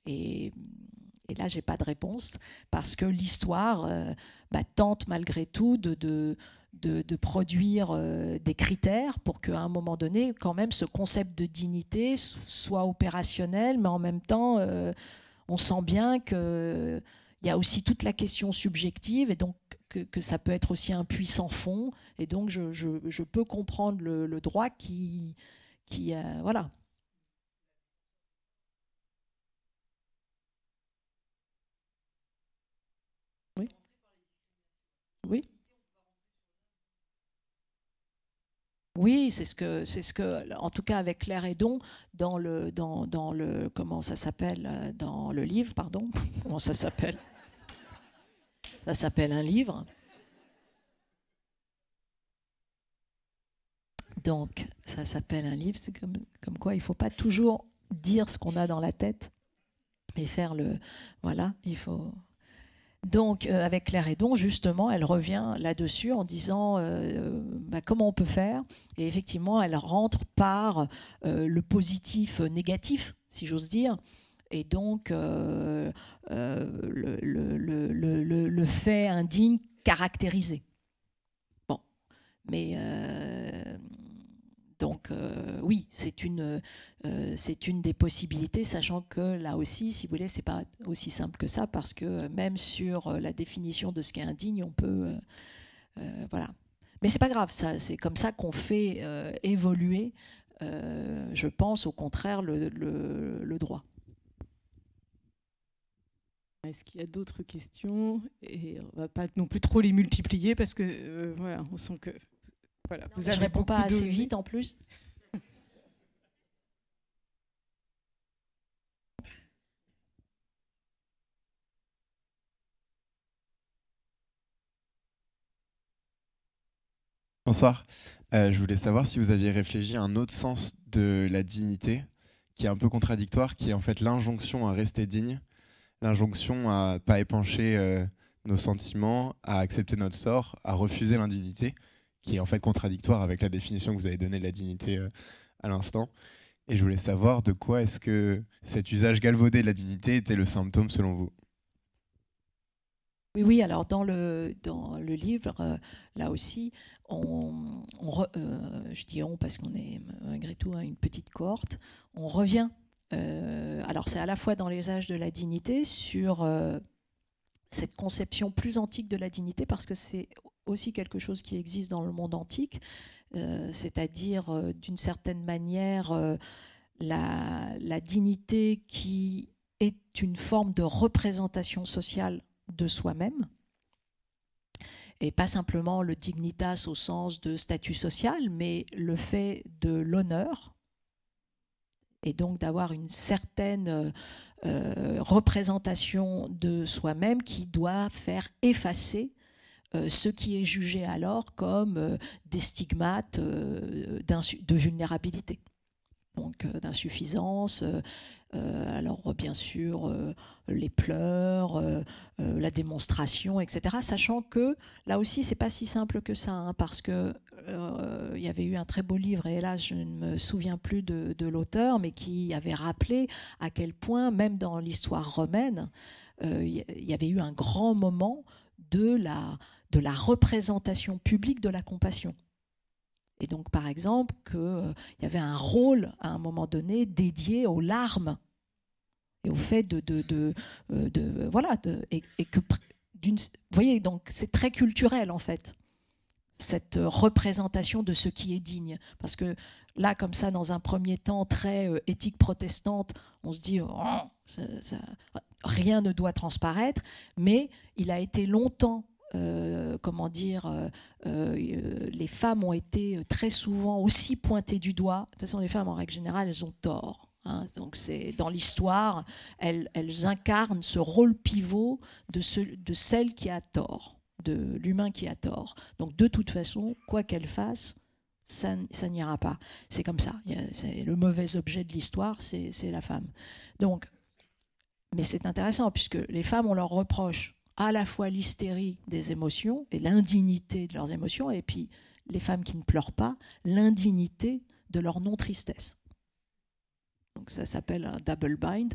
et, et, là, j'ai pas de réponse, parce que l'histoire euh, bah, tente malgré tout de, de produire euh, des critères pour qu'à un moment donné, quand même, ce concept de dignité soit opérationnel, mais en même temps on sent bien qu'il y a aussi toute la question subjective et donc que, ça peut être aussi un puits sans fond. Et donc, je, peux comprendre le, droit qui. qui euh, voilà. Oui. Oui. Oui, c'est ce que, c'est ce que, en tout cas avec Claire Edon, dans le, dans, le, comment ça s'appelle, euh, dans le livre, pardon, comment ça s'appelle Ça s'appelle un livre. Donc, ça s'appelle un livre, c'est comme, comme quoi il faut pas toujours dire ce qu'on a dans la tête et faire le, voilà, il faut, donc, euh, avec Claire Edon, justement, elle revient là-dessus en disant euh, bah, comment on peut faire. Et effectivement, elle rentre par euh, le positif négatif, si j'ose dire. Et donc, le, le, fait indigne caractérisé. Bon, mais donc euh, oui, c'est une, euh, une des possibilités, sachant que là aussi, si vous voulez, c'est pas aussi simple que ça, parce que même sur euh, la définition de ce qui est indigne, on peut... voilà. Mais c'est pas grave, c'est comme ça qu'on fait évoluer, je pense, au contraire, le, droit. Est-ce qu'il y a d'autres questions Et on va pas non plus trop les multiplier parce que voilà, on sent que vous avez je réponds pas assez vite en plus. Bonsoir. Euh, je voulais savoir si vous aviez réfléchi à un autre sens de la dignité, qui est un peu contradictoire, qui est en fait l'injonction à rester digne, l'injonction à pas épancher euh, nos sentiments, à accepter notre sort, à refuser l'indignité qui est en fait contradictoire avec la définition que vous avez donnée de la dignité euh, à l'instant. Et je voulais savoir de quoi est-ce que cet usage galvaudé de la dignité était le symptôme selon vous oui, oui, alors dans le, dans le livre, euh, là aussi, on, euh, je dis on parce qu'on est malgré tout hein, une petite cohorte, on revient, alors c'est à la fois dans les âges de la dignité, sur cette conception plus antique de la dignité, parce que c'est aussi quelque chose qui existe dans le monde antique, euh, c'est-à-dire euh, d'une certaine manière euh, la, dignité qui est une forme de représentation sociale de soi-même, et pas simplement le dignitas au sens de statut social, mais le fait de l'honneur, et donc d'avoir une certaine représentation de soi-même qui doit faire effacer euh, ce qui est jugé alors comme euh, des stigmates euh, de vulnérabilité. Donc d'insuffisance, alors bien sûr les pleurs, la démonstration, etc. Sachant que là aussi c'est pas si simple que ça, hein, parce que il y avait eu un très beau livre, et là je ne me souviens plus de, l'auteur, mais qui avait rappelé à quel point, même dans l'histoire romaine, il y avait eu un grand moment de la, représentation publique de la compassion. Et donc, par exemple, qu'il euh, y avait un rôle à un moment donné dédié aux larmes et au fait de, euh, voilà, et, que vous voyez, donc c'est très culturel en fait cette représentation de ce qui est digne, parce que là, comme ça, dans un premier temps très euh, éthique protestante, on se dit oh, rien ne doit transparaître, mais il a été longtemps euh, comment dire, euh, euh, les femmes ont été très souvent aussi pointées du doigt. De toute façon, les femmes, en règle générale, elles ont tort. Hein. donc c'est dans l'histoire, elles, incarnent ce rôle pivot de, celle qui a tort, de l'humain qui a tort. Donc de toute façon, quoi qu'elle fasse, ça, n'ira pas. C'est comme ça. C'est le mauvais objet de l'histoire, c'est la femme. Donc mais c'est intéressant puisque les femmes, on leur reproche à la fois l'hystérie des émotions et l'indignité de leurs émotions, et puis les femmes qui ne pleurent pas, l'indignité de leur non-tristesse. Donc ça s'appelle un double bind.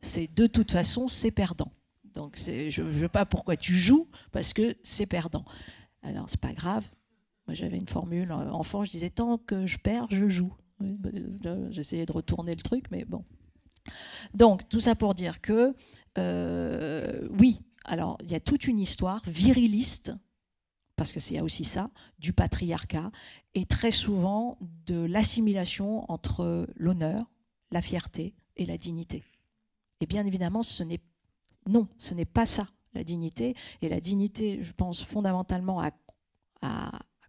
C'est de toute façon, c'est perdant. Donc je ne veux pas pourquoi tu joues, parce que c'est perdant. Alors c'est pas grave. Moi j'avais une formule euh, enfant, je disais tant que je perds, je joue. Bah, euh, j'essayais de retourner le truc, mais bon. Donc, tout ça pour dire que, euh, oui, alors, il y a toute une histoire viriliste, parce que c'est aussi ça, du patriarcat, et très souvent de l'assimilation entre l'honneur, la fierté et la dignité. Et bien évidemment, ce n'est non, ce n'est pas ça, la dignité. Et la dignité, je pense fondamentalement, a,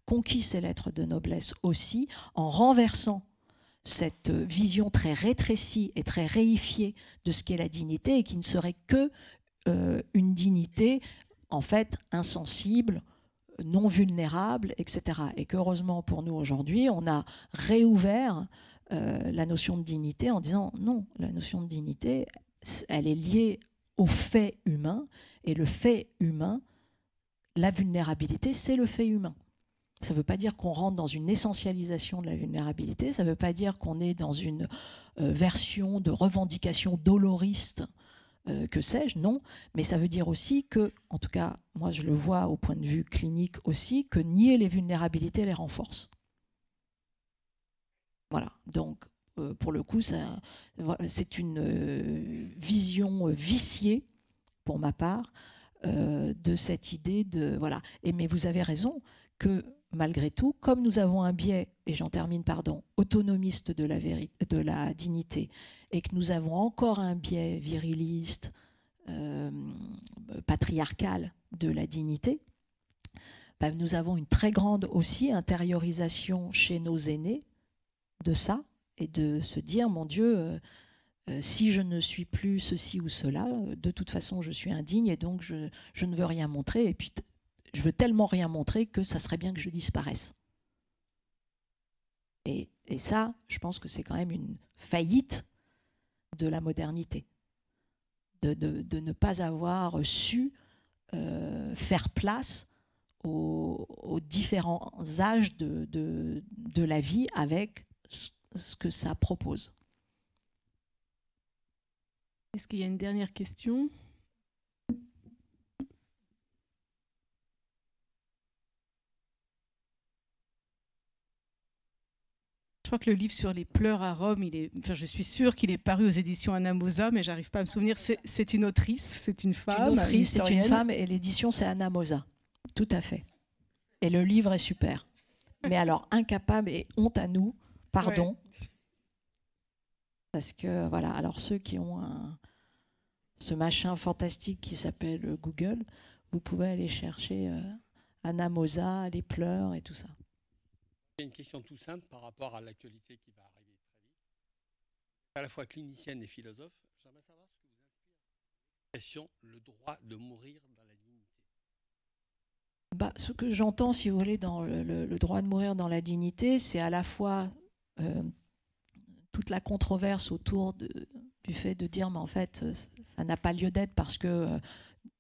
conquis ces lettres de noblesse aussi en renversant cette euh, vision très rétrécie et très réifiée de ce qu'est la dignité et qui ne serait que euh, une dignité en fait insensible, non vulnérable, etc. Et qu'heureusement pour nous aujourd'hui, on a réouvert euh, la notion de dignité en disant non, la notion de dignité, elle est liée au fait humain et le fait humain, la vulnérabilité, c'est le fait humain. Ça ne veut pas dire qu'on rentre dans une essentialisation de la vulnérabilité, ça ne veut pas dire qu'on est dans une euh, version de revendication doloriste, euh, que sais-je, non, mais ça veut dire aussi que, en tout cas, moi je le vois au point de vue clinique aussi, que nier les vulnérabilités les renforce. Voilà, donc euh, pour le coup, c'est une vision viciée, pour ma part, de cette idée de... Voilà, et mais vous avez raison que malgré tout, comme nous avons un biais, et j'en termine, pardon, autonomiste de la, dignité, et que nous avons encore un biais viriliste, euh, patriarcal de la dignité, ben, nous avons une très grande aussi intériorisation chez nos aînés de ça, et de se dire, mon Dieu, euh, euh, si je ne suis plus ceci ou cela, de toute façon, je suis indigne et donc je, je ne veux rien montrer. Et puis, je veux tellement rien montrer que ça serait bien que je disparaisse. Et, ça, je pense que c'est quand même une faillite de la modernité, de, ne pas avoir su euh, faire place aux, différents âges de, la vie avec ce que ça propose. Est-ce qu'il y a une dernière question Je crois que le livre sur les pleurs à Rome, il est, enfin, je suis sûre qu'il est paru aux éditions Anamosa, mais j'arrive pas à me souvenir. C'est une autrice, c'est une femme. Une autrice, c'est une femme, et l'édition, c'est Anamosa. Tout à fait. Et le livre est super. mais alors, incapable et honte à nous, pardon. Parce que, voilà, alors ceux qui ont ce machin fantastique qui s'appelle Google, vous pouvez aller chercher euh, Anamosa, les pleurs et tout ça une question tout simple par rapport à l'actualité qui va arriver très vite. À la fois clinicienne et philosophe, j'aimerais savoir ce que vous inspire question, le droit de mourir dans la dignité. Bah, ce que j'entends, si vous voulez, dans le, droit de mourir dans la dignité, c'est à la fois euh, toute la controverse autour du fait de dire, mais en fait, ça n'a pas lieu d'être parce que euh,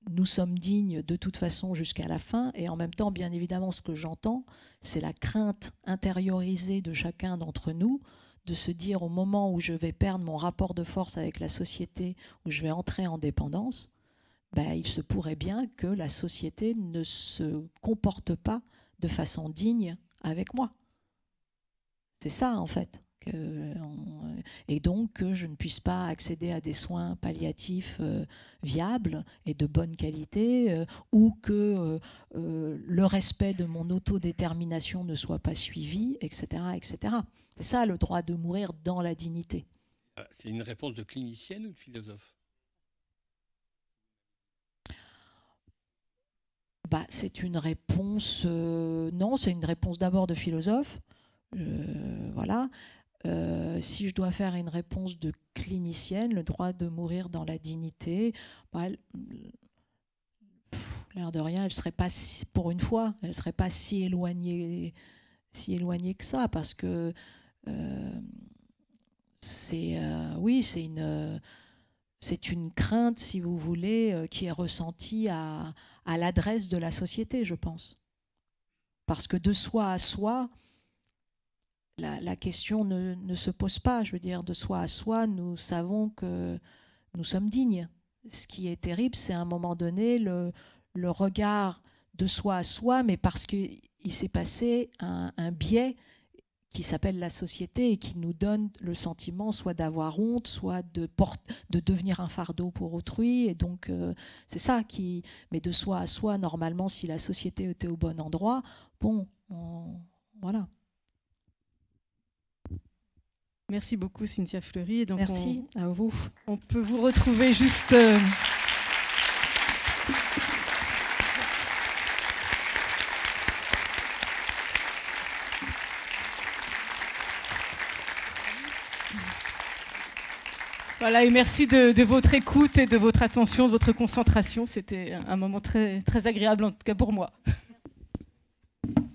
nous sommes dignes de toute façon jusqu'à la fin. Et en même temps, bien évidemment, ce que j'entends, c'est la crainte intériorisée de chacun d'entre nous de se dire au moment où je vais perdre mon rapport de force avec la société, où je vais entrer en dépendance, ben, il se pourrait bien que la société ne se comporte pas de façon digne avec moi. C'est ça, en fait. Euh, et donc que je ne puisse pas accéder à des soins palliatifs euh, viables et de bonne qualité, euh, ou que le respect de mon autodétermination ne soit pas suivi, etc. etc. C'est ça le droit de mourir dans la dignité. Ah, c'est une réponse de clinicienne ou de philosophe bah, C'est une réponse, non, c'est une réponse d'abord de philosophe. voilà. Euh, si je dois faire une réponse de clinicienne, le droit de mourir dans la dignité, bah, l'air de rien, elle serait pas pour une fois, elle serait pas si éloignée, si éloignée que ça, parce que euh, c'est, euh, oui, c'est une, c'est une crainte, si vous voulez, qui est ressentie à l'adresse de la société, je pense, parce que de soi à soi, la, question ne, se pose pas. Je veux dire, de soi à soi, nous savons que nous sommes dignes. Ce qui est terrible, c'est à un moment donné le, regard de soi à soi, mais parce qu'il s'est passé un, biais qui s'appelle la société et qui nous donne le sentiment soit d'avoir honte, soit de, devenir un fardeau pour autrui. Et donc, euh, c'est ça qui. Mais de soi à soi, normalement, si la société était au bon endroit, bon, voilà. Merci beaucoup Cynthia Fleury. Merci à vous. On peut vous retrouver juste... Euh, voilà, et merci de, votre écoute et de votre attention, de votre concentration. C'était un moment très, très agréable, en tout cas pour moi. Merci.